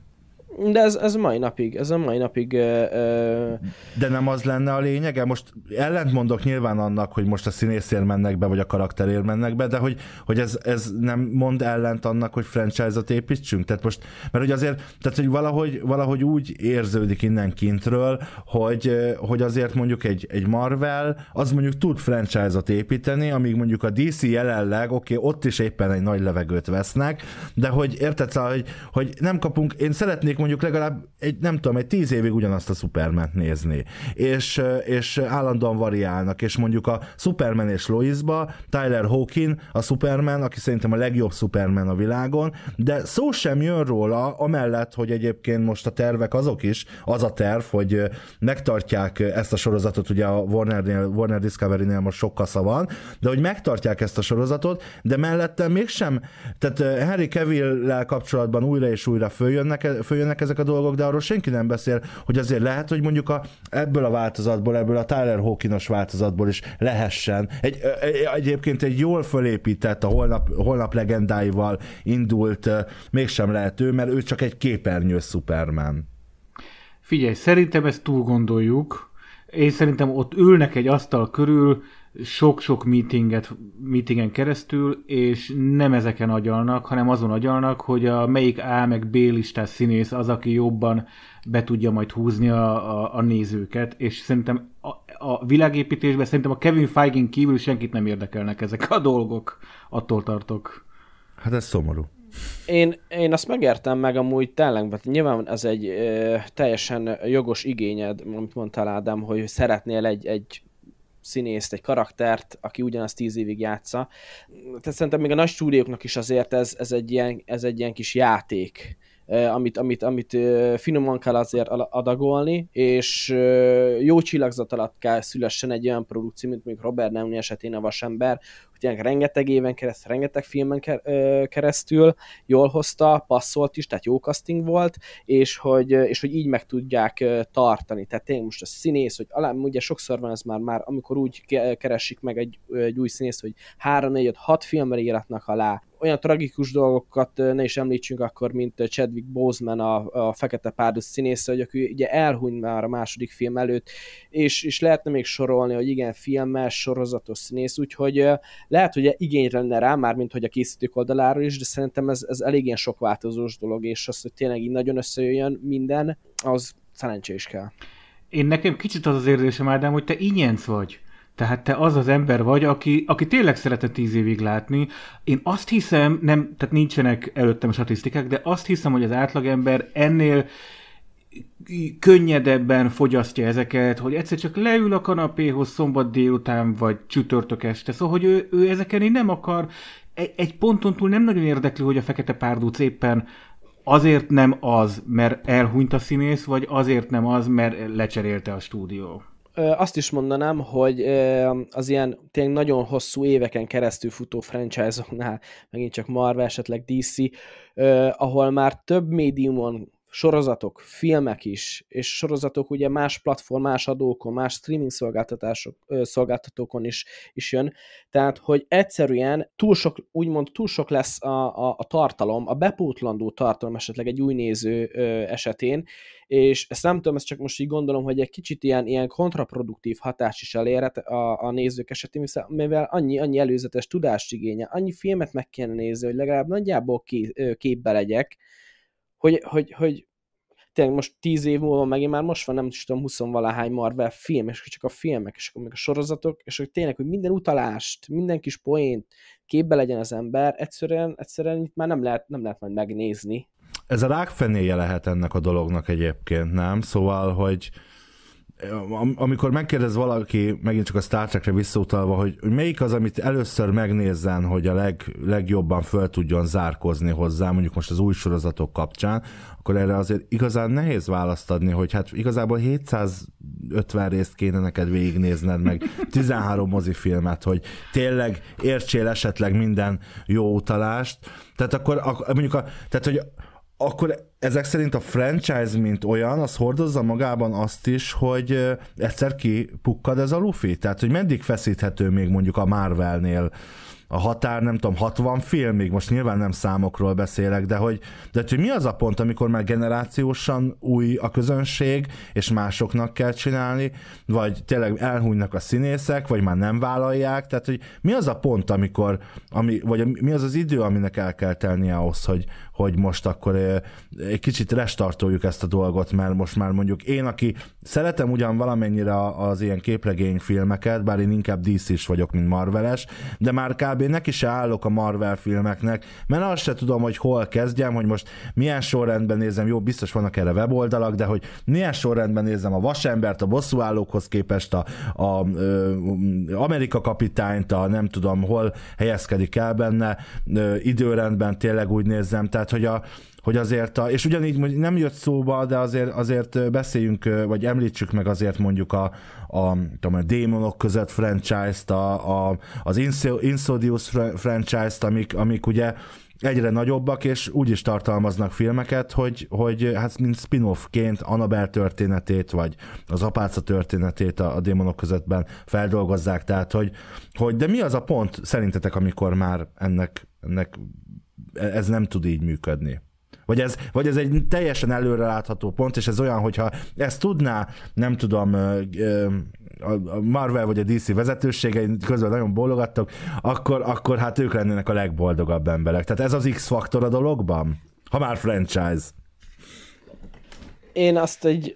De ez, ez mai napig, ez a mai napig... Ö, ö... De nem az lenne a lényege? Most ellentmondok nyilván annak, hogy most a színészért mennek be, vagy a karakterért mennek be, de hogy, hogy ez, ez nem mond ellent annak, hogy franchise-ot építsünk? Tehát most, mert hogy azért, tehát hogy valahogy, valahogy úgy érződik innen kintről, hogy, hogy azért mondjuk egy, egy Marvel, az mondjuk tud franchise-ot építeni, amíg mondjuk a DC jelenleg, oké, okay, ott is éppen egy nagy levegőt vesznek, de hogy érted, szóval, hogy, hogy nem kapunk, én szeretnék mondjuk mondjuk legalább egy, nem tudom, egy tíz évig ugyanazt a Superment nézni, és, és állandóan variálnak, és mondjuk a Superman és Loisba Tyler Hawking a Superman, aki szerintem a legjobb Superman a világon, de szó sem jön róla, amellett, hogy egyébként most a tervek azok is, az a terv, hogy megtartják ezt a sorozatot, ugye a Warner, Warner Discovery-nél most sok kasza van, de hogy megtartják ezt a sorozatot, de mellette mégsem, tehát Harry Cavill-lel kapcsolatban újra és újra följönnek, följönnek vannak ezek a dolgok, de arról senki nem beszél, hogy azért lehet, hogy mondjuk a, ebből a változatból, ebből a Tyler Hawkinos változatból is lehessen. Egy, egyébként egy jól fölépített, a holnap, holnap legendáival indult, mégsem lehet ő, mert ő csak egy képernyő Superman. Figyelj, szerintem ezt túl gondoljuk. Én szerintem ott ülnek egy asztal körül, sok-sok meetinget, meetingen keresztül, és nem ezeken agyalnak, hanem azon agyalnak, hogy a melyik A meg B listás színész az, aki jobban be tudja majd húzni a, a, a nézőket, és szerintem a, a világépítésben szerintem a Kevin Feige kívül senkit nem érdekelnek ezek a dolgok, attól tartok. Hát ez szomorú. Én, én azt megértem meg amúgy tényleg, mert nyilván ez egy ö, teljesen jogos igényed, amit mondtál Ádám, hogy szeretnél egy, egy színészt, egy karaktert, aki ugyanazt tíz évig játsza. Tehát szerintem még a nagy stúdióknak is azért ez, ez, egy, ilyen, ez egy ilyen kis játék, amit, amit, amit finoman kell azért adagolni, és jó csillagzat alatt kell szülessen egy olyan produkció, mint mondjuk Robert Downey esetén a Vasember, tényleg rengeteg éven keresztül, rengeteg filmen keresztül jól hozta, passzolt is, tehát jó casting volt, és hogy, és hogy így meg tudják tartani. Tehát tényleg most a színész, hogy alá, ugye sokszor van ez már, már amikor úgy keresik meg egy, egy új színész, hogy 3, 4, 5, 6 filmre íratnak alá, olyan tragikus dolgokat ne is említsünk akkor, mint Chadwick Boseman, a, a Fekete Párdus színésze, hogy aki ugye elhúny már a második film előtt, és, és lehetne még sorolni, hogy igen, filmes, sorozatos színész, úgyhogy lehet, hogy igény lenne rá, már mint hogy a készítők oldaláról is, de szerintem ez, ez elég ilyen sok változós dolog, és az, hogy tényleg így nagyon összejöjjön minden, az szerencsé is kell. Én nekem kicsit az az érzésem, Ádám, hogy te ingyenc vagy. Tehát te az az ember vagy, aki, aki tényleg szeretne tíz évig látni. Én azt hiszem, nem, tehát nincsenek előttem statisztikák, de azt hiszem, hogy az átlagember ennél könnyedebben fogyasztja ezeket, hogy egyszer csak leül a kanapéhoz szombat délután, vagy csütörtök este, szóval, hogy ő, ő ezeken nem akar, egy, egy ponton túl nem nagyon érdekli, hogy a fekete párduc éppen azért nem az, mert elhunyt a színész, vagy azért nem az, mert lecserélte a stúdió azt is mondanám, hogy az ilyen tényleg nagyon hosszú éveken keresztül futó franchise-oknál, megint csak Marvel, esetleg DC, ahol már több médiumon sorozatok, filmek is, és sorozatok ugye más platform, más adókon, más streaming szolgáltatások, szolgáltatókon is, is jön, tehát hogy egyszerűen túl sok, úgymond túl sok lesz a, a, a tartalom, a bepótlandó tartalom esetleg egy új néző ö, esetén, és ezt nem tudom, ezt csak most így gondolom, hogy egy kicsit ilyen, ilyen kontraproduktív hatás is elérhet a, a nézők esetén, mivel annyi, annyi előzetes tudást igénye, annyi filmet meg kéne nézni, hogy legalább nagyjából kép, képbe legyek, hogy, hogy, hogy tényleg most tíz év múlva meg én már most van, nem is tudom, huszonvalahány Marvel film, és csak a filmek, és akkor még a sorozatok, és hogy tényleg, hogy minden utalást, minden kis poént képbe legyen az ember, egyszerűen, egyszerűen itt már nem lehet, nem lehet majd megnézni. Ez a rákfenéje lehet ennek a dolognak egyébként, nem? Szóval, hogy, am, amikor megkérdez valaki, megint csak a Star Trek-re visszautalva, hogy, melyik az, amit először megnézzen, hogy a leg, legjobban föl tudjon zárkozni hozzá, mondjuk most az új sorozatok kapcsán, akkor erre azért igazán nehéz választ adni, hogy hát igazából 750 részt kéne neked végignézned, meg 13 mozifilmet, hogy tényleg értsél esetleg minden jó utalást. Tehát akkor, akkor mondjuk a, tehát hogy akkor ezek szerint a franchise, mint olyan, az hordozza magában azt is, hogy egyszer kipukkad ez a Luffy? Tehát, hogy meddig feszíthető még mondjuk a Marvelnél a határ, nem tudom, 60 filmig, most nyilván nem számokról beszélek, de hogy, de hogy mi az a pont, amikor már generációsan új a közönség, és másoknak kell csinálni, vagy tényleg elhúnynak a színészek, vagy már nem vállalják, tehát hogy mi az a pont, amikor, ami, vagy mi az az idő, aminek el kell tennie ahhoz, hogy, hogy most akkor egy kicsit restartoljuk ezt a dolgot, mert most már mondjuk én, aki szeretem ugyan valamennyire az ilyen filmeket, bár én inkább dc is vagyok, mint Marveles, de már kb. neki se állok a Marvel filmeknek, mert azt se tudom, hogy hol kezdjem, hogy most milyen sorrendben nézem, jó, biztos vannak erre weboldalak, de hogy milyen sorrendben nézem a vasembert, a bosszúállókhoz képest, a, a, a Amerika kapitányt, a nem tudom hol helyezkedik el benne, időrendben tényleg úgy nézem, tehát tehát, hogy, a, hogy azért, a, és ugyanígy nem jött szóba, de azért, azért beszéljünk, vagy említsük meg azért mondjuk a, a, tudom, a démonok között franchise-t, a, a, az Insidious franchise-t, amik, amik ugye egyre nagyobbak, és úgy is tartalmaznak filmeket, hogy, hogy hát mint spin-offként Annabelle történetét, vagy az apáca történetét a, a démonok közöttben feldolgozzák, tehát hogy, hogy de mi az a pont szerintetek, amikor már ennek, ennek ez nem tud így működni. Vagy ez, vagy ez egy teljesen előrelátható pont, és ez olyan, hogyha ezt tudná, nem tudom, a Marvel vagy a DC vezetőségei közben nagyon bólogattak, akkor, akkor hát ők lennének a legboldogabb emberek. Tehát ez az X-faktor a dologban, ha már franchise én azt egy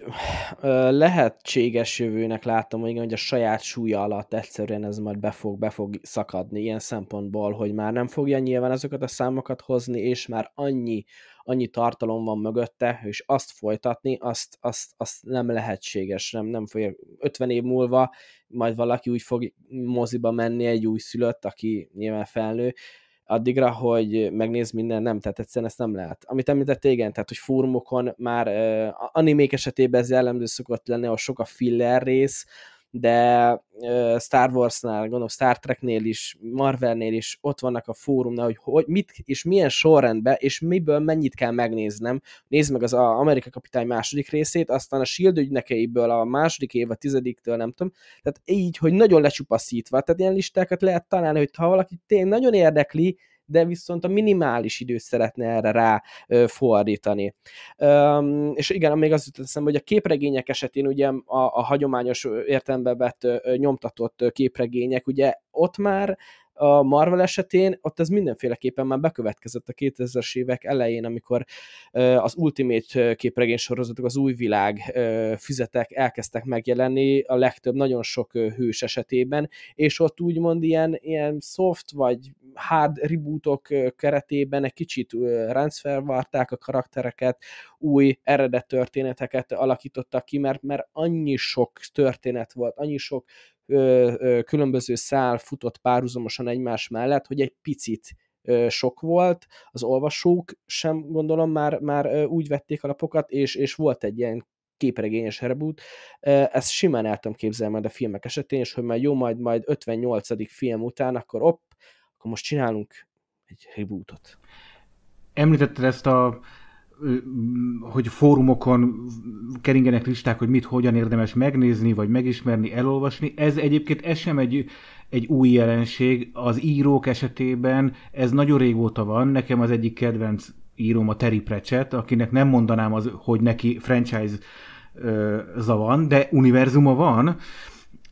ö, lehetséges jövőnek látom, hogy, igen, hogy a saját súlya alatt egyszerűen ez majd be fog, be fog szakadni ilyen szempontból, hogy már nem fogja nyilván azokat a számokat hozni, és már annyi, annyi tartalom van mögötte, és azt folytatni, azt, azt, azt nem lehetséges, nem, nem fogja. 50 év múlva majd valaki úgy fog moziba menni egy új szülött, aki nyilván felnő, addigra, hogy megnéz minden, nem, tehát egyszerűen ezt nem lehet. Amit említett, igen, tehát, hogy fórumokon már uh, animék esetében ez jellemző szokott lenni, ahol sok a filler rész, de uh, Star Warsnál, gondolom Star Treknél is, Marvelnél is ott vannak a fórumnál, hogy, hogy mit és milyen sorrendben, és miből mennyit kell megnéznem. Nézd meg az a Amerika Kapitány második részét, aztán a Shield ügynekeiből a második év, a tizediktől, nem tudom. Tehát így, hogy nagyon lecsupaszítva, tehát ilyen listákat lehet találni, hogy ha valaki tényleg nagyon érdekli, de viszont a minimális időt szeretne erre rá fordítani. És igen, még az hiszem, hogy a képregények esetén ugye a, a hagyományos értelembe vett nyomtatott képregények, ugye ott már a Marvel esetén ott ez mindenféleképpen már bekövetkezett a 2000-es évek elején, amikor az Ultimate képregény sorozatok, az új világ füzetek elkezdtek megjelenni a legtöbb nagyon sok hős esetében, és ott úgymond ilyen, ilyen soft vagy hard rebootok keretében egy kicsit ráncfelvárták a karaktereket, új eredet történeteket alakítottak ki, mert, mert annyi sok történet volt, annyi sok különböző szál futott párhuzamosan egymás mellett, hogy egy picit sok volt, az olvasók sem gondolom már, már úgy vették a lapokat, és, és volt egy ilyen képregényes reboot, ezt simán el tudom képzelni majd a filmek esetén, és hogy már jó, majd, majd 58. film után, akkor opp, akkor most csinálunk egy rebootot. Említetted ezt a hogy fórumokon keringenek listák, hogy mit, hogyan érdemes megnézni, vagy megismerni, elolvasni. Ez egyébként, ez sem egy, egy új jelenség. Az írók esetében ez nagyon régóta van. Nekem az egyik kedvenc íróm a Terry Pratchett, akinek nem mondanám, az, hogy neki franchise za van, de univerzuma van,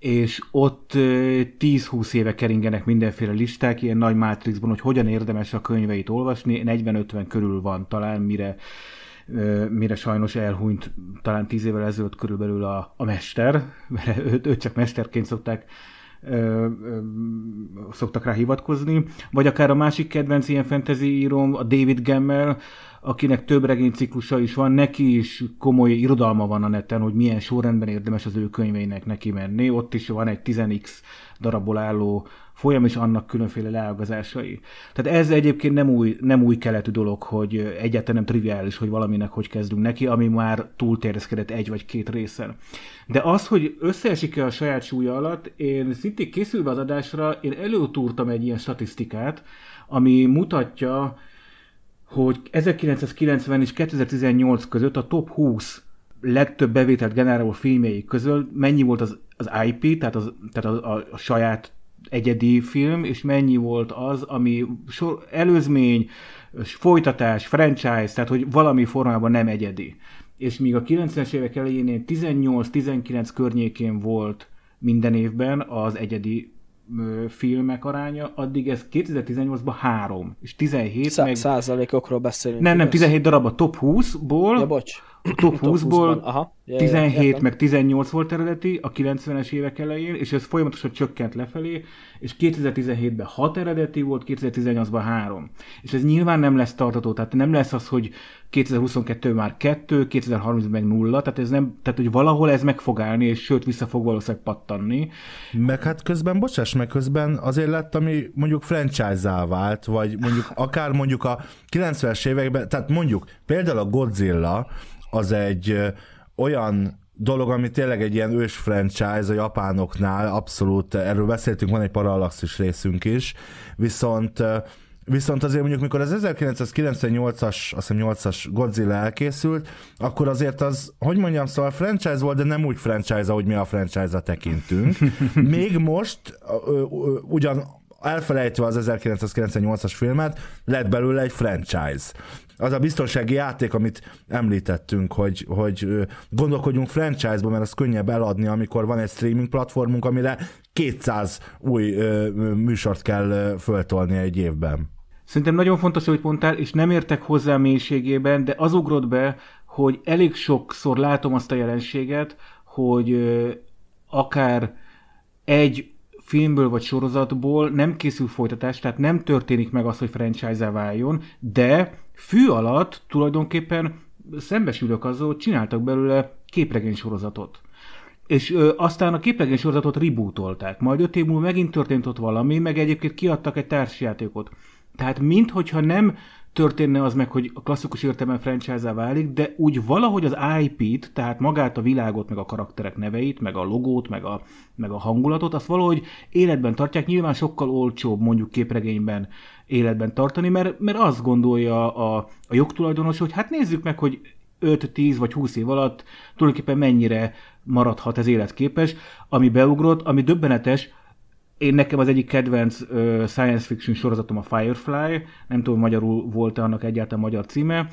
és ott 10-20 éve keringenek mindenféle listák, ilyen nagy mátrixban, hogy hogyan érdemes a könyveit olvasni, 40-50 körül van talán, mire, mire sajnos elhunyt talán 10 évvel ezelőtt körülbelül a, a mester, mert őt, őt csak mesterként szokták ö, ö, szoktak rá hivatkozni, vagy akár a másik kedvenc ilyen fantasy íróm, a David Gemmel, akinek több regényciklusa is van, neki is komoly irodalma van a neten, hogy milyen sorrendben érdemes az ő könyveinek neki menni. Ott is van egy 10x darabból álló folyam és annak különféle leágazásai. Tehát ez egyébként nem új, nem új keletű dolog, hogy egyáltalán nem triviális, hogy valaminek hogy kezdünk neki, ami már túlterjeszkedett egy vagy két részen. De az, hogy összeesik-e a saját súlya alatt, én szintén készülve az adásra, én előtúrtam egy ilyen statisztikát, ami mutatja, hogy 1990 és 2018 között a top 20 legtöbb bevételt generáló filmjeik közül mennyi volt az, az IP, tehát, az, tehát a, a, a saját egyedi film, és mennyi volt az, ami sor, előzmény, folytatás, franchise, tehát hogy valami formában nem egyedi. És míg a 90-es évek elején 18-19 környékén volt minden évben az egyedi filmek aránya, addig ez 2018-ban 3, és 17 Szá- meg... Százalékokról beszélünk. Nem, nem, 17 darab a top 20-ból. Ja, bocs a top 20-ból 17 meg 18 volt eredeti a 90-es évek elején, és ez folyamatosan csökkent lefelé, és 2017-ben 6 eredeti volt, 2018-ban 3. És ez nyilván nem lesz tartató, tehát nem lesz az, hogy 2022 már 2, 2030 meg 0, tehát, ez nem, tehát hogy valahol ez meg fog állni, és sőt vissza fog valószínűleg pattanni. Meg hát közben, bocsáss meg, közben azért lett, ami mondjuk franchise-á vált, vagy mondjuk akár mondjuk a 90-es években, tehát mondjuk például a Godzilla, az egy olyan dolog, ami tényleg egy ilyen ős franchise a japánoknál, abszolút, erről beszéltünk, van egy parallaxis részünk is, viszont Viszont azért mondjuk, mikor az 1998-as, azt hiszem 8-as Godzilla elkészült, akkor azért az, hogy mondjam, szóval franchise volt, de nem úgy franchise, ahogy mi a franchise a tekintünk. Még most ugyan elfelejtve az 1998-as filmet, lett belőle egy franchise. Az a biztonsági játék, amit említettünk, hogy, hogy gondolkodjunk franchise-ba, mert az könnyebb eladni, amikor van egy streaming platformunk, amire 200 új ö, műsort kell föltolni egy évben. Szerintem nagyon fontos, hogy mondtál, és nem értek hozzá mélységében, de az ugrott be, hogy elég sokszor látom azt a jelenséget, hogy ö, akár egy filmből vagy sorozatból nem készül folytatás, tehát nem történik meg az, hogy franchise váljon, de fű alatt tulajdonképpen szembesülök azzal, hogy csináltak belőle képregény sorozatot. És ö, aztán a képregény sorozatot rebootolták, majd öt év múlva megint történt ott valami, meg egyébként kiadtak egy társjátékot. Tehát minthogyha nem történne az meg, hogy a klasszikus értelemben franchise válik, de úgy valahogy az IP-t, tehát magát a világot, meg a karakterek neveit, meg a logót, meg a, meg a hangulatot, azt valahogy életben tartják, nyilván sokkal olcsóbb mondjuk képregényben életben tartani, mert, mert azt gondolja a, a jogtulajdonos, hogy hát nézzük meg, hogy 5-10 vagy 20 év alatt tulajdonképpen mennyire maradhat ez életképes, ami beugrott, ami döbbenetes, én nekem az egyik kedvenc ö, science fiction sorozatom a Firefly, nem tudom, magyarul volt-e annak egyáltalán magyar címe,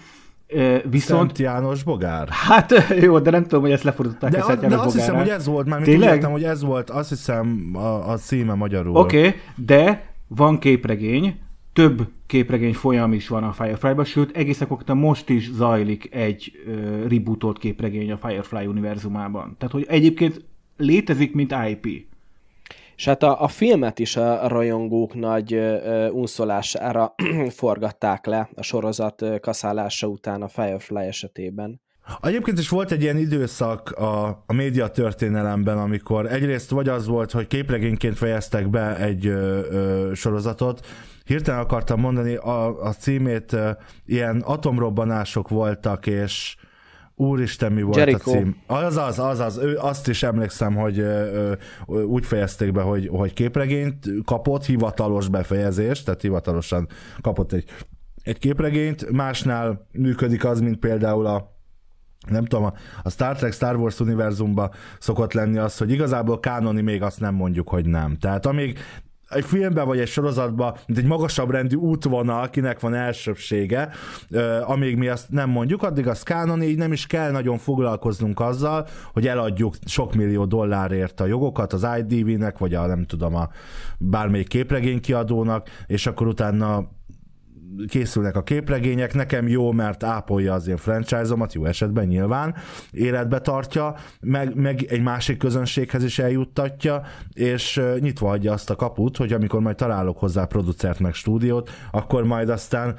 Viszont... Szent János Bogár. Hát jó, de nem tudom, hogy ezt lefordították de, a Szent János De azt Bogárra. hiszem, hogy ez volt, már Tényleg? Értem, hogy ez volt, azt hiszem a, a címe magyarul. Oké, okay, de van képregény, több képregény folyam is van a Firefly-ban, sőt, egész konkrétan most is zajlik egy uh, rebootolt képregény a Firefly univerzumában. Tehát, hogy egyébként létezik, mint IP. És hát a, a filmet is a rajongók nagy unszolására forgatták le a sorozat kaszálása után a Firefly esetében. Egyébként is volt egy ilyen időszak a, a média történelemben, amikor egyrészt vagy az volt, hogy képregényként fejeztek be egy ö, ö, sorozatot, hirtelen akartam mondani, a, a címét ö, ilyen atomrobbanások voltak, és Úristen, mi volt Jericho. a cím? Az, az, az, az. Ő, azt is emlékszem, hogy ö, úgy fejezték be, hogy, hogy képregényt kapott, hivatalos befejezést, tehát hivatalosan kapott egy, egy képregényt. Másnál működik az, mint például a nem tudom, a Star Trek, Star Wars univerzumban szokott lenni az, hogy igazából kánoni még azt nem mondjuk, hogy nem. Tehát amíg egy filmben vagy egy sorozatban, mint egy magasabb rendű útvonal, akinek van elsőbsége, amíg mi azt nem mondjuk, addig az kánon, így nem is kell nagyon foglalkoznunk azzal, hogy eladjuk sok millió dollárért a jogokat az IDV-nek, vagy a nem tudom, a bármelyik képregénykiadónak, és akkor utána készülnek a képregények, nekem jó, mert ápolja az én franchise-omat, jó esetben nyilván, életbe tartja, meg, meg egy másik közönséghez is eljuttatja, és nyitva hagyja azt a kaput, hogy amikor majd találok hozzá producert meg stúdiót, akkor majd aztán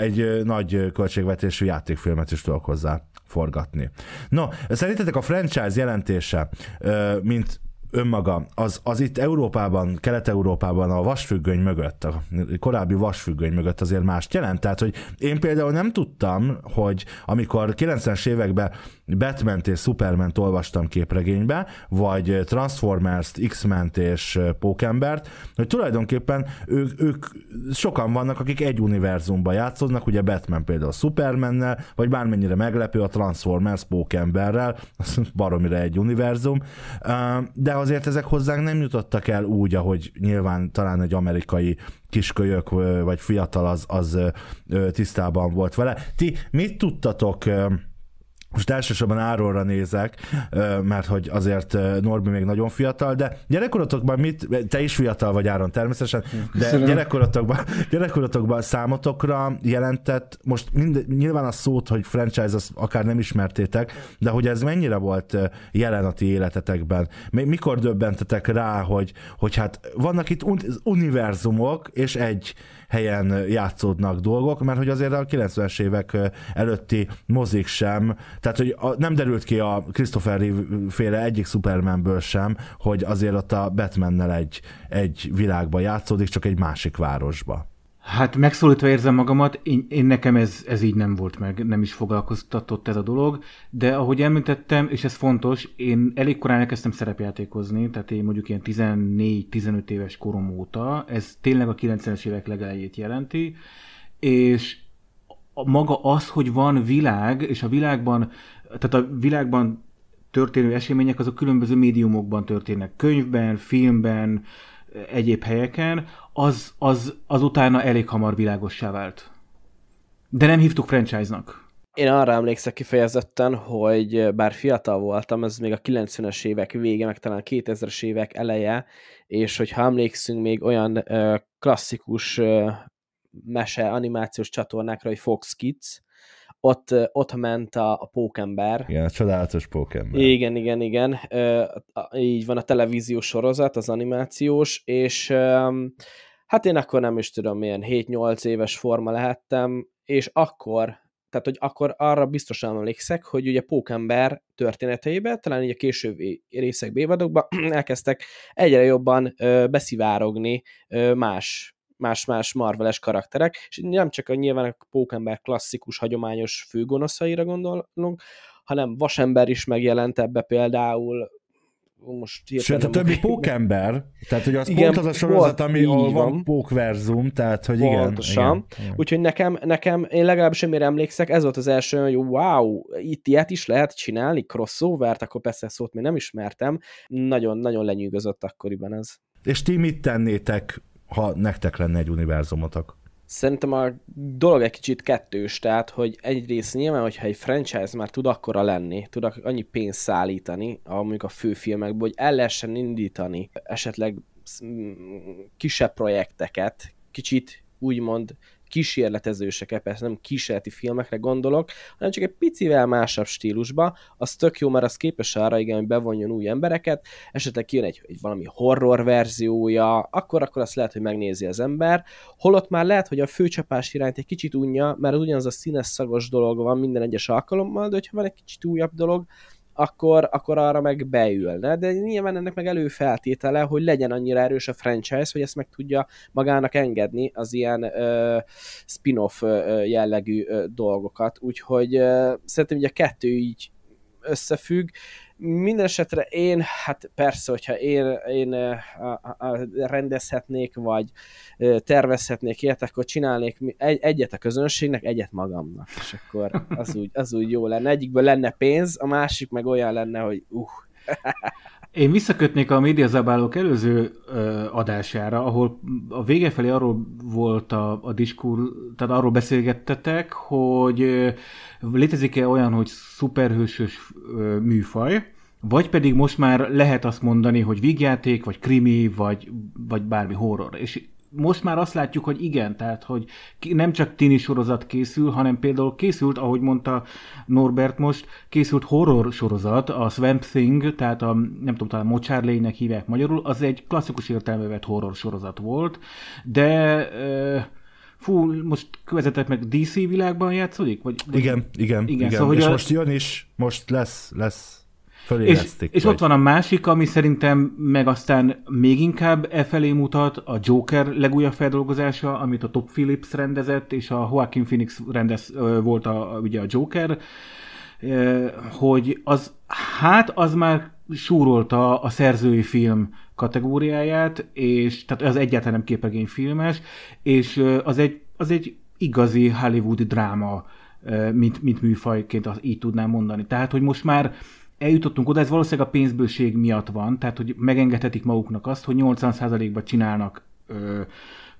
egy nagy költségvetésű játékfilmet is tudok hozzá forgatni. No, szerintetek a franchise jelentése, mint önmaga, az, az itt Európában, Kelet-Európában a vasfüggöny mögött, a korábbi vasfüggöny mögött azért mást jelent. Tehát, hogy én például nem tudtam, hogy amikor 90-es években Batman-t és Superman-t olvastam képregénybe, vagy Transformers-t, X-Men-t és Pókembert, hogy tulajdonképpen ők, ők sokan vannak, akik egy univerzumban játszódnak, ugye Batman például Supermannel, vagy bármennyire meglepő a Transformers Pókemberrel, az baromira egy univerzum, de azért ezek hozzánk nem jutottak el úgy, ahogy nyilván talán egy amerikai kiskölyök vagy fiatal az, az tisztában volt vele. Ti mit tudtatok most elsősorban Áronra nézek, mert hogy azért Norbi még nagyon fiatal, de gyerekkorotokban mit, te is fiatal vagy Áron természetesen, hm, de gyerekkorotokban, gyerekkorotokban számotokra jelentett, most mind, nyilván a szót, hogy franchise, az akár nem ismertétek, de hogy ez mennyire volt jelen a ti életetekben? Mikor döbbentetek rá, hogy, hogy hát vannak itt univerzumok, és egy helyen játszódnak dolgok, mert hogy azért a 90-es évek előtti mozik sem, tehát hogy a, nem derült ki a Christopher Reeve féle egyik Supermanből sem, hogy azért ott a Batmannel egy, egy világba játszódik, csak egy másik városba. Hát megszólítva érzem magamat, én, én nekem ez, ez így nem volt meg, nem is foglalkoztatott ez a dolog, de ahogy említettem, és ez fontos, én elég korán elkezdtem szerepjátékozni, tehát én mondjuk ilyen 14-15 éves korom óta, ez tényleg a 90-es évek legelejét jelenti, és maga az, hogy van világ, és a világban, tehát a világban történő események azok különböző médiumokban történnek, könyvben, filmben, egyéb helyeken, az, az, az utána elég hamar világossá vált. De nem hívtuk franchise-nak. Én arra emlékszek kifejezetten, hogy eh, bár fiatal voltam, ez még a 90-es évek vége, meg talán 2000-es évek eleje, és hogyha emlékszünk még olyan ö, eh, klasszikus ö, eh, mese animációs csatornákra, hogy Fox Kids, ott, ott ment a, a pókember. Igen, a csodálatos pókember. Igen, igen, igen. Ö, így van a televíziós sorozat, az animációs, és ö, ehm, hát én akkor nem is tudom, milyen 7-8 éves forma lehettem, és akkor, tehát hogy akkor arra biztosan emlékszek, hogy ugye Pókember történeteiben, talán így a későbbi részek évadokban elkezdtek egyre jobban ö, beszivárogni ö, más más-más marveles karakterek, és nem csak a nyilván a Pókember klasszikus, hagyományos főgonoszaira gondolunk, hanem Vasember is megjelent ebbe például, most Sőt, a többi pókember, tehát hogy az igen, pont az a sorozat, ami ahol van pókverzum, tehát hogy igen. igen, Igen. Úgyhogy nekem, nekem, én legalábbis amire emlékszek, ez volt az első, hogy wow, itt ilyet is lehet csinálni, crossover akkor persze szót még nem ismertem. Nagyon-nagyon lenyűgözött akkoriban ez. És ti mit tennétek, ha nektek lenne egy univerzumotok? Szerintem a dolog egy kicsit kettős, tehát, hogy egyrészt nyilván, hogyha egy franchise már tud akkora lenni, tud annyi pénzt szállítani, mondjuk a főfilmekből, hogy el lehessen indítani esetleg mm, kisebb projekteket, kicsit úgymond kísérletezősek, persze nem kísérleti filmekre gondolok, hanem csak egy picivel másabb stílusba, az tök jó, mert az képes arra, igen, hogy bevonjon új embereket, esetleg kijön egy, egy valami horror verziója, akkor, akkor azt lehet, hogy megnézi az ember, holott már lehet, hogy a főcsapás irányt egy kicsit unja, mert ugyanaz a színes szagos dolog van minden egyes alkalommal, de hogyha van egy kicsit újabb dolog, akkor, akkor arra meg beülne, de nyilván ennek meg előfeltétele, hogy legyen annyira erős a franchise, hogy ezt meg tudja magának engedni az ilyen ö, spin-off jellegű ö, dolgokat, úgyhogy ö, szerintem ugye a kettő így összefügg, Mindenesetre én, hát persze, hogyha én, én eh, rendezhetnék, vagy eh, tervezhetnék ilyet, akkor csinálnék egy, egyet a közönségnek, egyet magamnak, és akkor az úgy, az úgy jó lenne. Egyikből lenne pénz, a másik meg olyan lenne, hogy uh. Én visszakötnék a médiazabálók előző ö, adására, ahol a vége felé arról volt a, a diskur, tehát arról beszélgettetek, hogy ö, létezik-e olyan, hogy szuperhősös ö, műfaj, vagy pedig most már lehet azt mondani, hogy vígjáték, vagy krimi, vagy, vagy bármi horror. És most már azt látjuk, hogy igen, tehát, hogy nem csak tini sorozat készül, hanem például készült, ahogy mondta Norbert most, készült horror sorozat, a Swamp Thing, tehát a, nem tudom, talán Mocsárlénynek hívják magyarul, az egy klasszikus értelmevet horror sorozat volt, de fú, most kövezetek meg DC világban játszódik? Vagy, igen, igen, igen, igen. Szóval, és a... most jön is, most lesz, lesz és, vagy. és ott van a másik, ami szerintem meg aztán még inkább e felé mutat, a Joker legújabb feldolgozása, amit a Top Phillips rendezett, és a Joaquin Phoenix rendez, volt a, ugye a Joker, hogy az, hát az már súrolta a szerzői film kategóriáját, és tehát az egyáltalán nem képegény filmes, és az egy, az egy igazi hollywoodi dráma, mint, mint műfajként azt így tudnám mondani. Tehát, hogy most már eljutottunk oda, ez valószínűleg a pénzbőség miatt van, tehát hogy megengedhetik maguknak azt, hogy 80 ba csinálnak ö,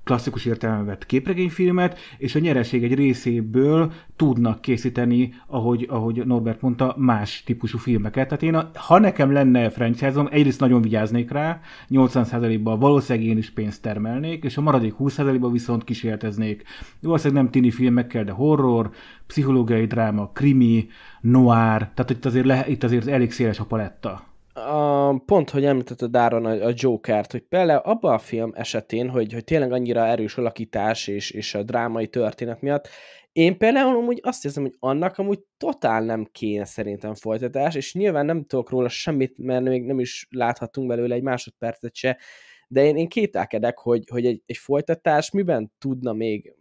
klasszikus értelemben vett képregényfilmet, és a nyereség egy részéből tudnak készíteni, ahogy, ahogy Norbert mondta, más típusú filmeket. Tehát én, a, ha nekem lenne franchise-om, egyrészt nagyon vigyáznék rá, 80%-ban valószínűleg én is pénzt termelnék, és a maradék 20%-ban viszont kísérteznék. Valószínűleg nem tini filmekkel, de horror, pszichológiai dráma, krimi, noir, tehát itt azért, le, itt azért elég széles a paletta a, pont, hogy említetted Áron a, a Jokert, hogy például abban a film esetén, hogy, hogy tényleg annyira erős alakítás és, és a drámai történet miatt, én például amúgy azt hiszem, hogy annak amúgy totál nem kéne szerintem folytatás, és nyilván nem tudok róla semmit, mert még nem is láthatunk belőle egy másodpercet se, de én, én kételkedek, hogy, hogy egy, egy folytatás miben tudna még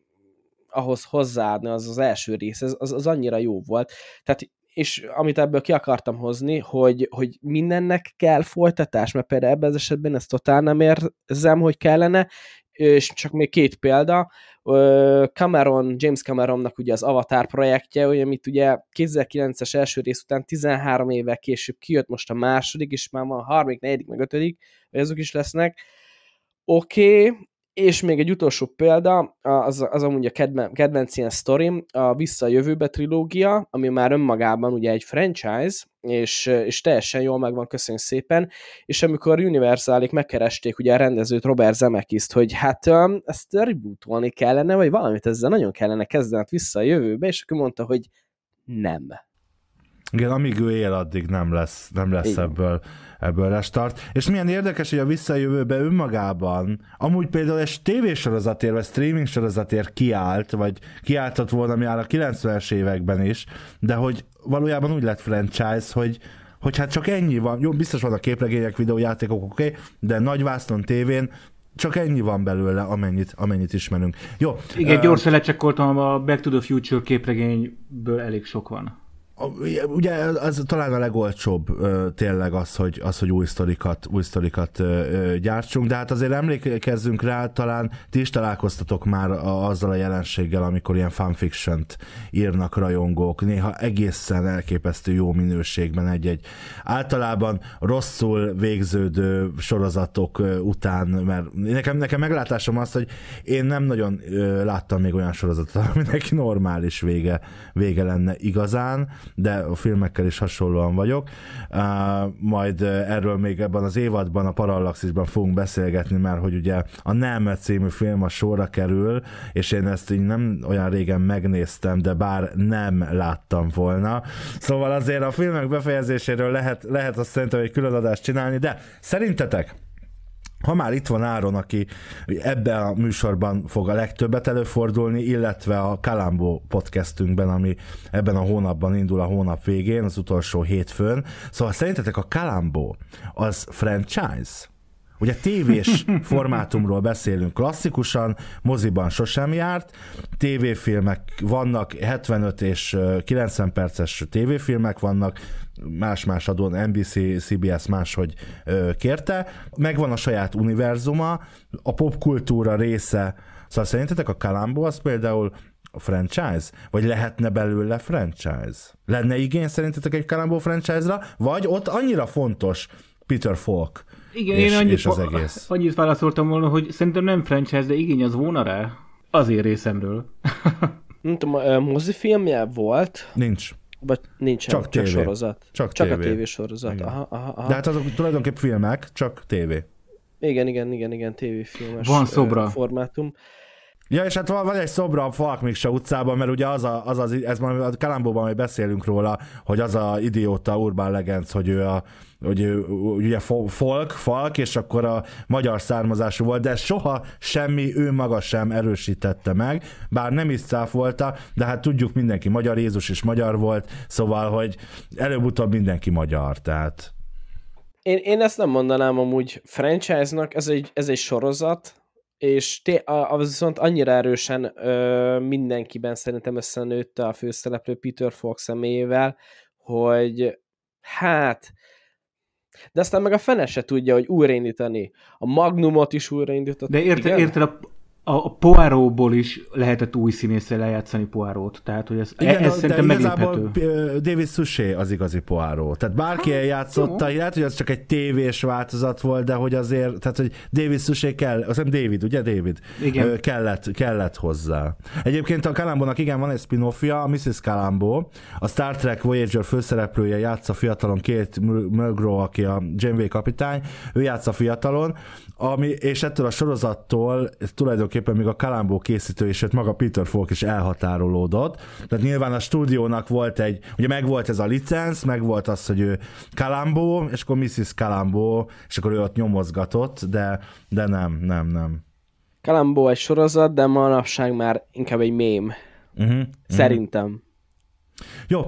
ahhoz hozzáadni az az első rész, ez, az, az annyira jó volt. Tehát és amit ebből ki akartam hozni, hogy, hogy mindennek kell folytatás, mert például ebben az esetben ezt totál nem érzem, hogy kellene, és csak még két példa, Cameron, James Cameronnak ugye az Avatar projektje, ugye, amit ugye 2009-es első rész után 13 éve később kijött most a második, és már van a harmadik, negyedik, meg ötödik, vagy azok is lesznek, oké, okay, és még egy utolsó példa, az, az amúgy a kedven, kedvenc ilyen sztorim, a Vissza a jövőbe trilógia, ami már önmagában ugye egy franchise, és, és teljesen jól megvan, köszönjük szépen, és amikor Universalik megkeresték ugye a rendezőt Robert Zemeckis hogy hát ezt rebootolni kellene, vagy valamit ezzel nagyon kellene kezdeni hát vissza a jövőbe, és akkor mondta, hogy nem igen, amíg ő él, addig nem lesz, nem lesz Igen. ebből, ebből restart. És milyen érdekes, hogy a visszajövőbe önmagában, amúgy például egy tévésorozatért, vagy streaming sorozatért kiállt, vagy kiáltott volna már a 90-es években is, de hogy valójában úgy lett franchise, hogy, hogy hát csak ennyi van, jó, biztos van a képregények, videójátékok, oké, okay, de nagy vászton tévén csak ennyi van belőle, amennyit, amennyit ismerünk. Jó. Igen, uh, gyorsan lecsekkoltam, a Back to the Future képregényből elég sok van ugye az talán a legolcsóbb tényleg az, hogy, az, hogy új sztorikat, új sztorikat gyártsunk, de hát azért emlékezzünk rá, talán ti is találkoztatok már a, azzal a jelenséggel, amikor ilyen fanfiction írnak rajongók, néha egészen elképesztő jó minőségben egy-egy általában rosszul végződő sorozatok után, mert nekem, nekem meglátásom az, hogy én nem nagyon láttam még olyan sorozatot, aminek normális vége, vége lenne igazán, de a filmekkel is hasonlóan vagyok. Majd erről még ebben az évadban, a Parallaxisban fogunk beszélgetni, mert hogy ugye a Neme című film a sorra kerül, és én ezt így nem olyan régen megnéztem, de bár nem láttam volna. Szóval azért a filmek befejezéséről lehet, lehet azt szerintem egy külön adást csinálni, de szerintetek ha már itt van Áron, aki ebbe a műsorban fog a legtöbbet előfordulni, illetve a Kalambó podcastünkben, ami ebben a hónapban indul a hónap végén, az utolsó hétfőn. Szóval szerintetek a Kalambó az franchise? Ugye tévés formátumról beszélünk klasszikusan, moziban sosem járt, tévéfilmek vannak, 75 és 90 perces tévéfilmek vannak, más-más adón NBC, CBS máshogy kérte. Megvan a saját univerzuma, a popkultúra része. Szóval szerintetek a Kalambó az például a franchise? Vagy lehetne belőle franchise? Lenne igény szerintetek egy Kalambó franchise-ra? Vagy ott annyira fontos Peter Falk, igen, és, én annyit, és az egész. annyit válaszoltam volna, hogy szerintem nem franchise, de igény az volna rá. Azért részemről. nem tudom, mozifilmje volt? Nincs. Vagy nincs csak, el, csak tévé. sorozat. Csak, csak tévé. a tévésorozat. Aha, aha, aha. De hát azok tulajdonképp filmek, csak tévé. Igen, igen, igen, igen, tévéfilmes Van szobra. formátum. Ja, és hát van, van egy szobra a Falkmiksa utcában, mert ugye az a, az, az ez már a Kalambóban majd beszélünk róla, hogy az a idióta Urban Legends, hogy ő a, hogy ugye folk, falk, és akkor a magyar származású volt, de soha semmi ő maga sem erősítette meg, bár nem is volta, de hát tudjuk mindenki magyar, Jézus is magyar volt, szóval, hogy előbb-utóbb mindenki magyar, tehát... Én, én ezt nem mondanám amúgy franchise-nak, ez egy, ez egy sorozat, és té- a, a, viszont annyira erősen ö, mindenkiben szerintem összenőtte a főszereplő Peter Fox személyével, hogy hát de aztán meg a fene se tudja, hogy újraindítani. A Magnumot is újraindítani. De érted, érted a, a, a Poirotból is lehetett új színésszel lejátszani Poirot, tehát hogy ez, Igen, e- ez de, szerintem de David Suchet az igazi Poirot, tehát bárki hát, eljátszotta, jó. lehet, hogy az csak egy tévés változat volt, de hogy azért, tehát hogy David Suchet kell, azt hiszem David, ugye David? Igen. kellett, kellett hozzá. Egyébként a Kalambónak igen, van egy spin a Mrs. Kalambó, a Star Trek Voyager főszereplője játsza fiatalon két Mulgrew, aki a Janeway kapitány, ő játsza fiatalon, ami, és ettől a sorozattól tulajdonképpen tulajdonképpen még a Kalambó készítő és hát maga Peter Falk is elhatárolódott. Tehát nyilván a stúdiónak volt egy, ugye megvolt ez a licenc, megvolt az, hogy ő Kalambó, és akkor Mrs. Kalambó, és akkor ő ott nyomozgatott, de, de nem, nem, nem. Kalambó egy sorozat, de manapság már inkább egy mém. Uh-huh, Szerintem. Uh-huh. Jó,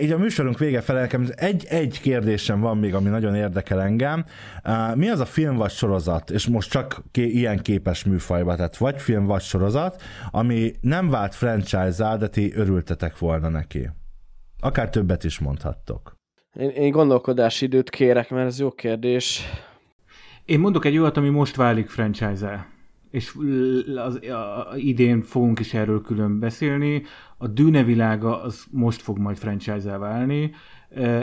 így a műsorunk vége felelkem. egy-egy kérdésem van még, ami nagyon érdekel engem. Mi az a film vagy sorozat, és most csak ilyen képes műfajba, tehát vagy film vagy sorozat, ami nem vált franchise de ti örültetek volna neki? Akár többet is mondhattok. Én, én gondolkodási időt kérek, mert ez jó kérdés. Én mondok egy olyat, ami most válik franchise -el és az, a, a, idén fogunk is erről külön beszélni. A Dűne világa az most fog majd franchise válni,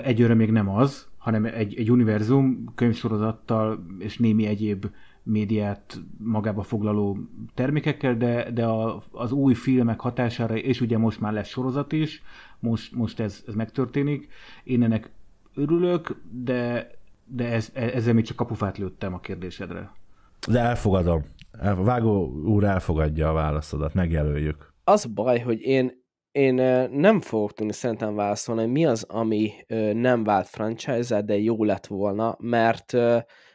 egyőre még nem az, hanem egy, egy univerzum könyvsorozattal és némi egyéb médiát magába foglaló termékekkel, de, de a, az új filmek hatására, és ugye most már lesz sorozat is, most, most ez, ez megtörténik. Én ennek örülök, de, de ez, ezzel még csak kapufát lőttem a kérdésedre. De elfogadom. A vágó úr elfogadja a válaszodat, megjelöljük. Az baj, hogy én, én nem fogok tudni szerintem válaszolni, mi az, ami nem vált franchise de jó lett volna, mert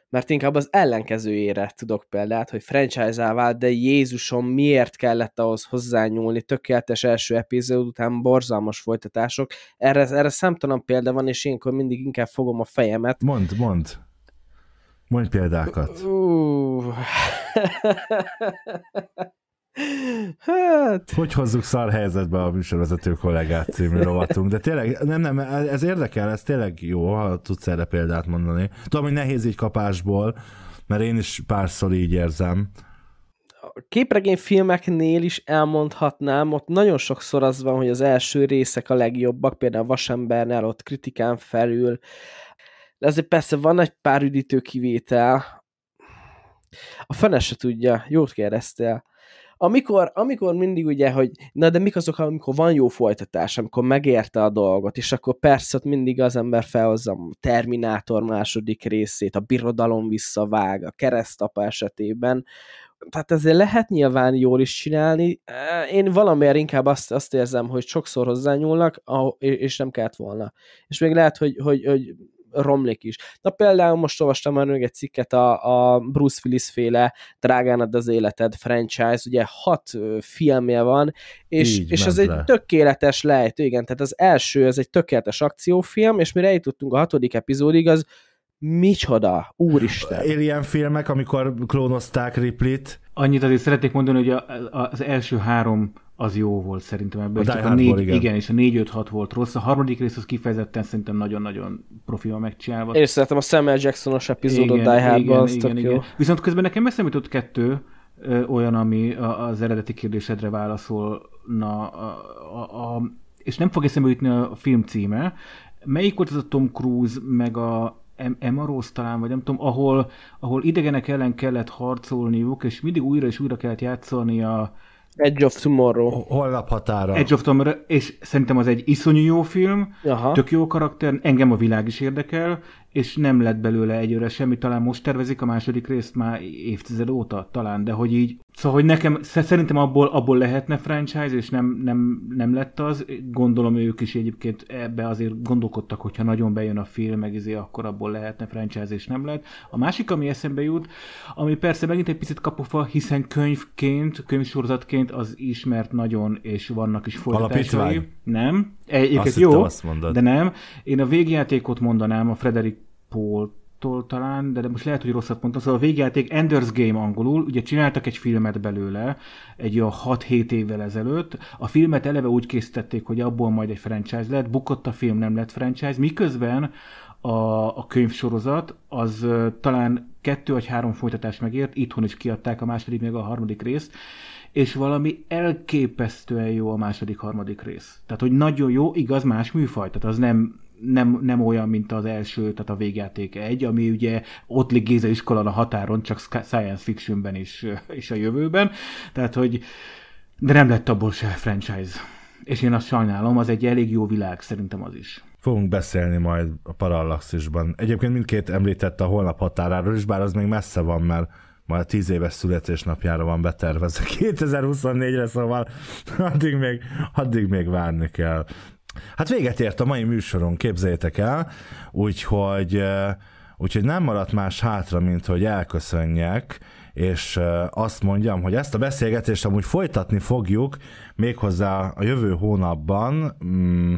mert inkább az ellenkezőjére tudok példát, hogy franchise vált, de Jézusom miért kellett ahhoz hozzányúlni, tökéletes első epizód után borzalmas folytatások, erre, erre számtalan példa van, és énkor mindig inkább fogom a fejemet. Mond, mond. Mondj példákat. Hát... Hogy hozzuk szar helyzetbe a műsorvezető kollégát című rovatunk, de tényleg, nem, nem, ez érdekel, ez tényleg jó, ha tudsz erre példát mondani. Tudom, hogy nehéz így kapásból, mert én is párszor így érzem. A képregény filmeknél is elmondhatnám, ott nagyon sokszor az van, hogy az első részek a legjobbak, például a Vasembernél ott kritikán felül de azért persze van egy pár üdítő kivétel. A fene se tudja, jót kérdeztél. Amikor, amikor mindig ugye, hogy na de mik azok, amikor van jó folytatás, amikor megérte a dolgot, és akkor persze ott mindig az ember felhozza a Terminátor második részét, a birodalom visszavág, a keresztapa esetében, tehát ezért lehet nyilván jól is csinálni. Eh, én valamiért inkább azt, azt érzem, hogy sokszor hozzányúlnak, ah, és nem kellett volna. És még lehet, hogy, hogy, hogy romlik is. Na például most olvastam már még egy cikket a, a Bruce Willis féle Drágán az életed franchise, ugye hat filmje van, és, Így és ez le. egy tökéletes lejtő, igen, tehát az első, ez egy tökéletes akciófilm, és mire eljutottunk a hatodik epizódig, az micsoda, úristen. Alien filmek, amikor klónozták Ripley-t. Annyit azért szeretnék mondani, hogy az első három az jó volt szerintem ebben. A a négy, igen. igen. és a 4-5-6 volt rossz. A harmadik rész az kifejezetten szerintem nagyon-nagyon a megcsinálva. Én szeretem a Samuel Jackson-os epizódot igen, Die igen, az igen, igen. Jó. Viszont közben nekem eszembe jutott kettő ö, olyan, ami az eredeti kérdésedre válaszolna. A, a, a, és nem fog eszembe jutni a film címe. Melyik volt az a Tom Cruise, meg a Emma Rose talán, vagy nem tudom, ahol, ahol idegenek ellen kellett harcolniuk, és mindig újra és újra kellett játszani a, Edge of Tomorrow. Holnap határa. Edge of Tomorrow, és szerintem az egy iszonyú jó film, Aha. tök jó karakter, engem a világ is érdekel, és nem lett belőle egyőre semmi, talán most tervezik a második részt már évtized óta, talán, de hogy így, szóval hogy nekem, szerintem abból, abból lehetne franchise, és nem, nem, nem lett az, gondolom ők is egyébként ebbe azért gondolkodtak, hogyha nagyon bejön a film, meg izé, akkor abból lehetne franchise, és nem lett. A másik, ami eszembe jut, ami persze megint egy picit kapufa hiszen könyvként, könyvsorozatként az ismert nagyon, és vannak is folytatásai. Nem. E- egyébként azt jó, azt de nem. Én a végjátékot mondanám, a Frederick Paul-tól talán, de, de most lehet, hogy rosszat pont. Szóval a végjáték Ender's Game angolul, ugye csináltak egy filmet belőle, egy a 6-7 évvel ezelőtt. A filmet eleve úgy készítették, hogy abból majd egy franchise lett, bukott a film, nem lett franchise, miközben a, a könyvsorozat, az uh, talán kettő vagy három folytatást megért, itthon is kiadták a második, meg a harmadik részt, és valami elképesztően jó a második, harmadik rész. Tehát, hogy nagyon jó, igaz, más műfaj, tehát az nem, nem, nem olyan, mint az első, tehát a végjáték egy, ami ugye ott Géza iskola a határon, csak science fictionben is, és a jövőben, tehát hogy de nem lett abból se franchise. És én azt sajnálom, az egy elég jó világ, szerintem az is. Fogunk beszélni majd a Parallaxisban. Egyébként mindkét említette a holnap határáról is, bár az még messze van, mert majd a tíz éves születésnapjára van betervezve 2024-re, szóval addig még, addig még várni kell. Hát véget ért a mai műsoron, képzeljétek el, úgyhogy, úgyhogy nem maradt más hátra, mint hogy elköszönjek, és azt mondjam, hogy ezt a beszélgetést amúgy folytatni fogjuk, méghozzá a jövő hónapban, mm,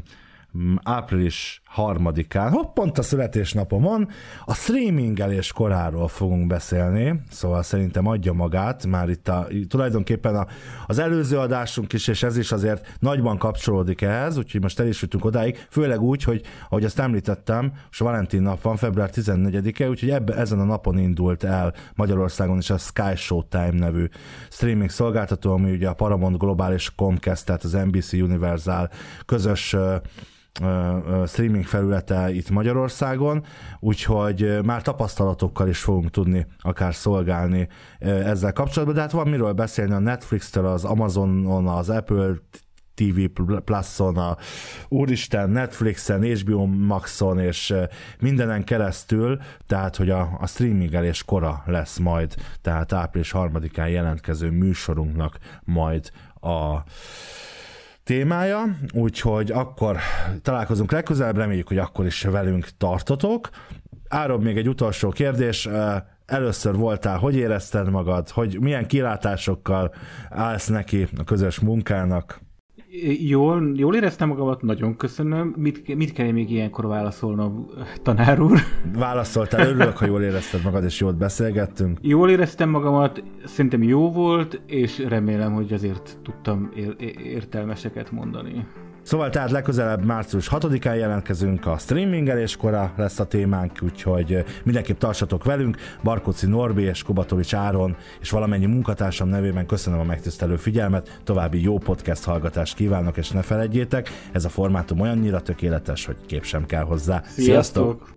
Mm, április harmadikán, hopp, pont a születésnapomon, a streamingelés koráról fogunk beszélni, szóval szerintem adja magát, már itt a, tulajdonképpen a, az előző adásunk is, és ez is azért nagyban kapcsolódik ehhez, úgyhogy most el is jutunk odáig, főleg úgy, hogy ahogy azt említettem, most Valentin nap van, február 14-e, úgyhogy ebbe, ezen a napon indult el Magyarországon is a Sky Show Time nevű streaming szolgáltató, ami ugye a Paramount Global és Comcast, tehát az NBC Universal közös streaming felülete itt Magyarországon, úgyhogy már tapasztalatokkal is fogunk tudni akár szolgálni ezzel kapcsolatban, de hát van miről beszélni a Netflix-től, az Amazonon, az Apple TV Plus-on, a Úristen, Netflixen, HBO Maxon és mindenen keresztül, tehát hogy a, a streamingelés kora lesz majd, tehát április harmadikán jelentkező műsorunknak majd a témája, úgyhogy akkor találkozunk legközelebb, reméljük, hogy akkor is velünk tartotok. Áron, még egy utolsó kérdés, először voltál, hogy érezted magad, hogy milyen kilátásokkal állsz neki a közös munkának? jól, jól éreztem magamat, nagyon köszönöm. Mit, mit kell még ilyenkor válaszolnom, tanár úr? Válaszoltál, örülök, ha jól érezted magad, és jót beszélgettünk. Jól éreztem magamat, szerintem jó volt, és remélem, hogy azért tudtam értelmeseket mondani. Szóval tehát legközelebb március 6-án jelentkezünk a kora lesz a témánk, úgyhogy mindenképp tartsatok velünk. Barkóci Norbi és Kubatovics Áron és valamennyi munkatársam nevében köszönöm a megtisztelő figyelmet, további jó podcast hallgatást kívánok, és ne felejtjétek, ez a formátum olyannyira tökéletes, hogy kép sem kell hozzá. Sziasztok! Sziasztok!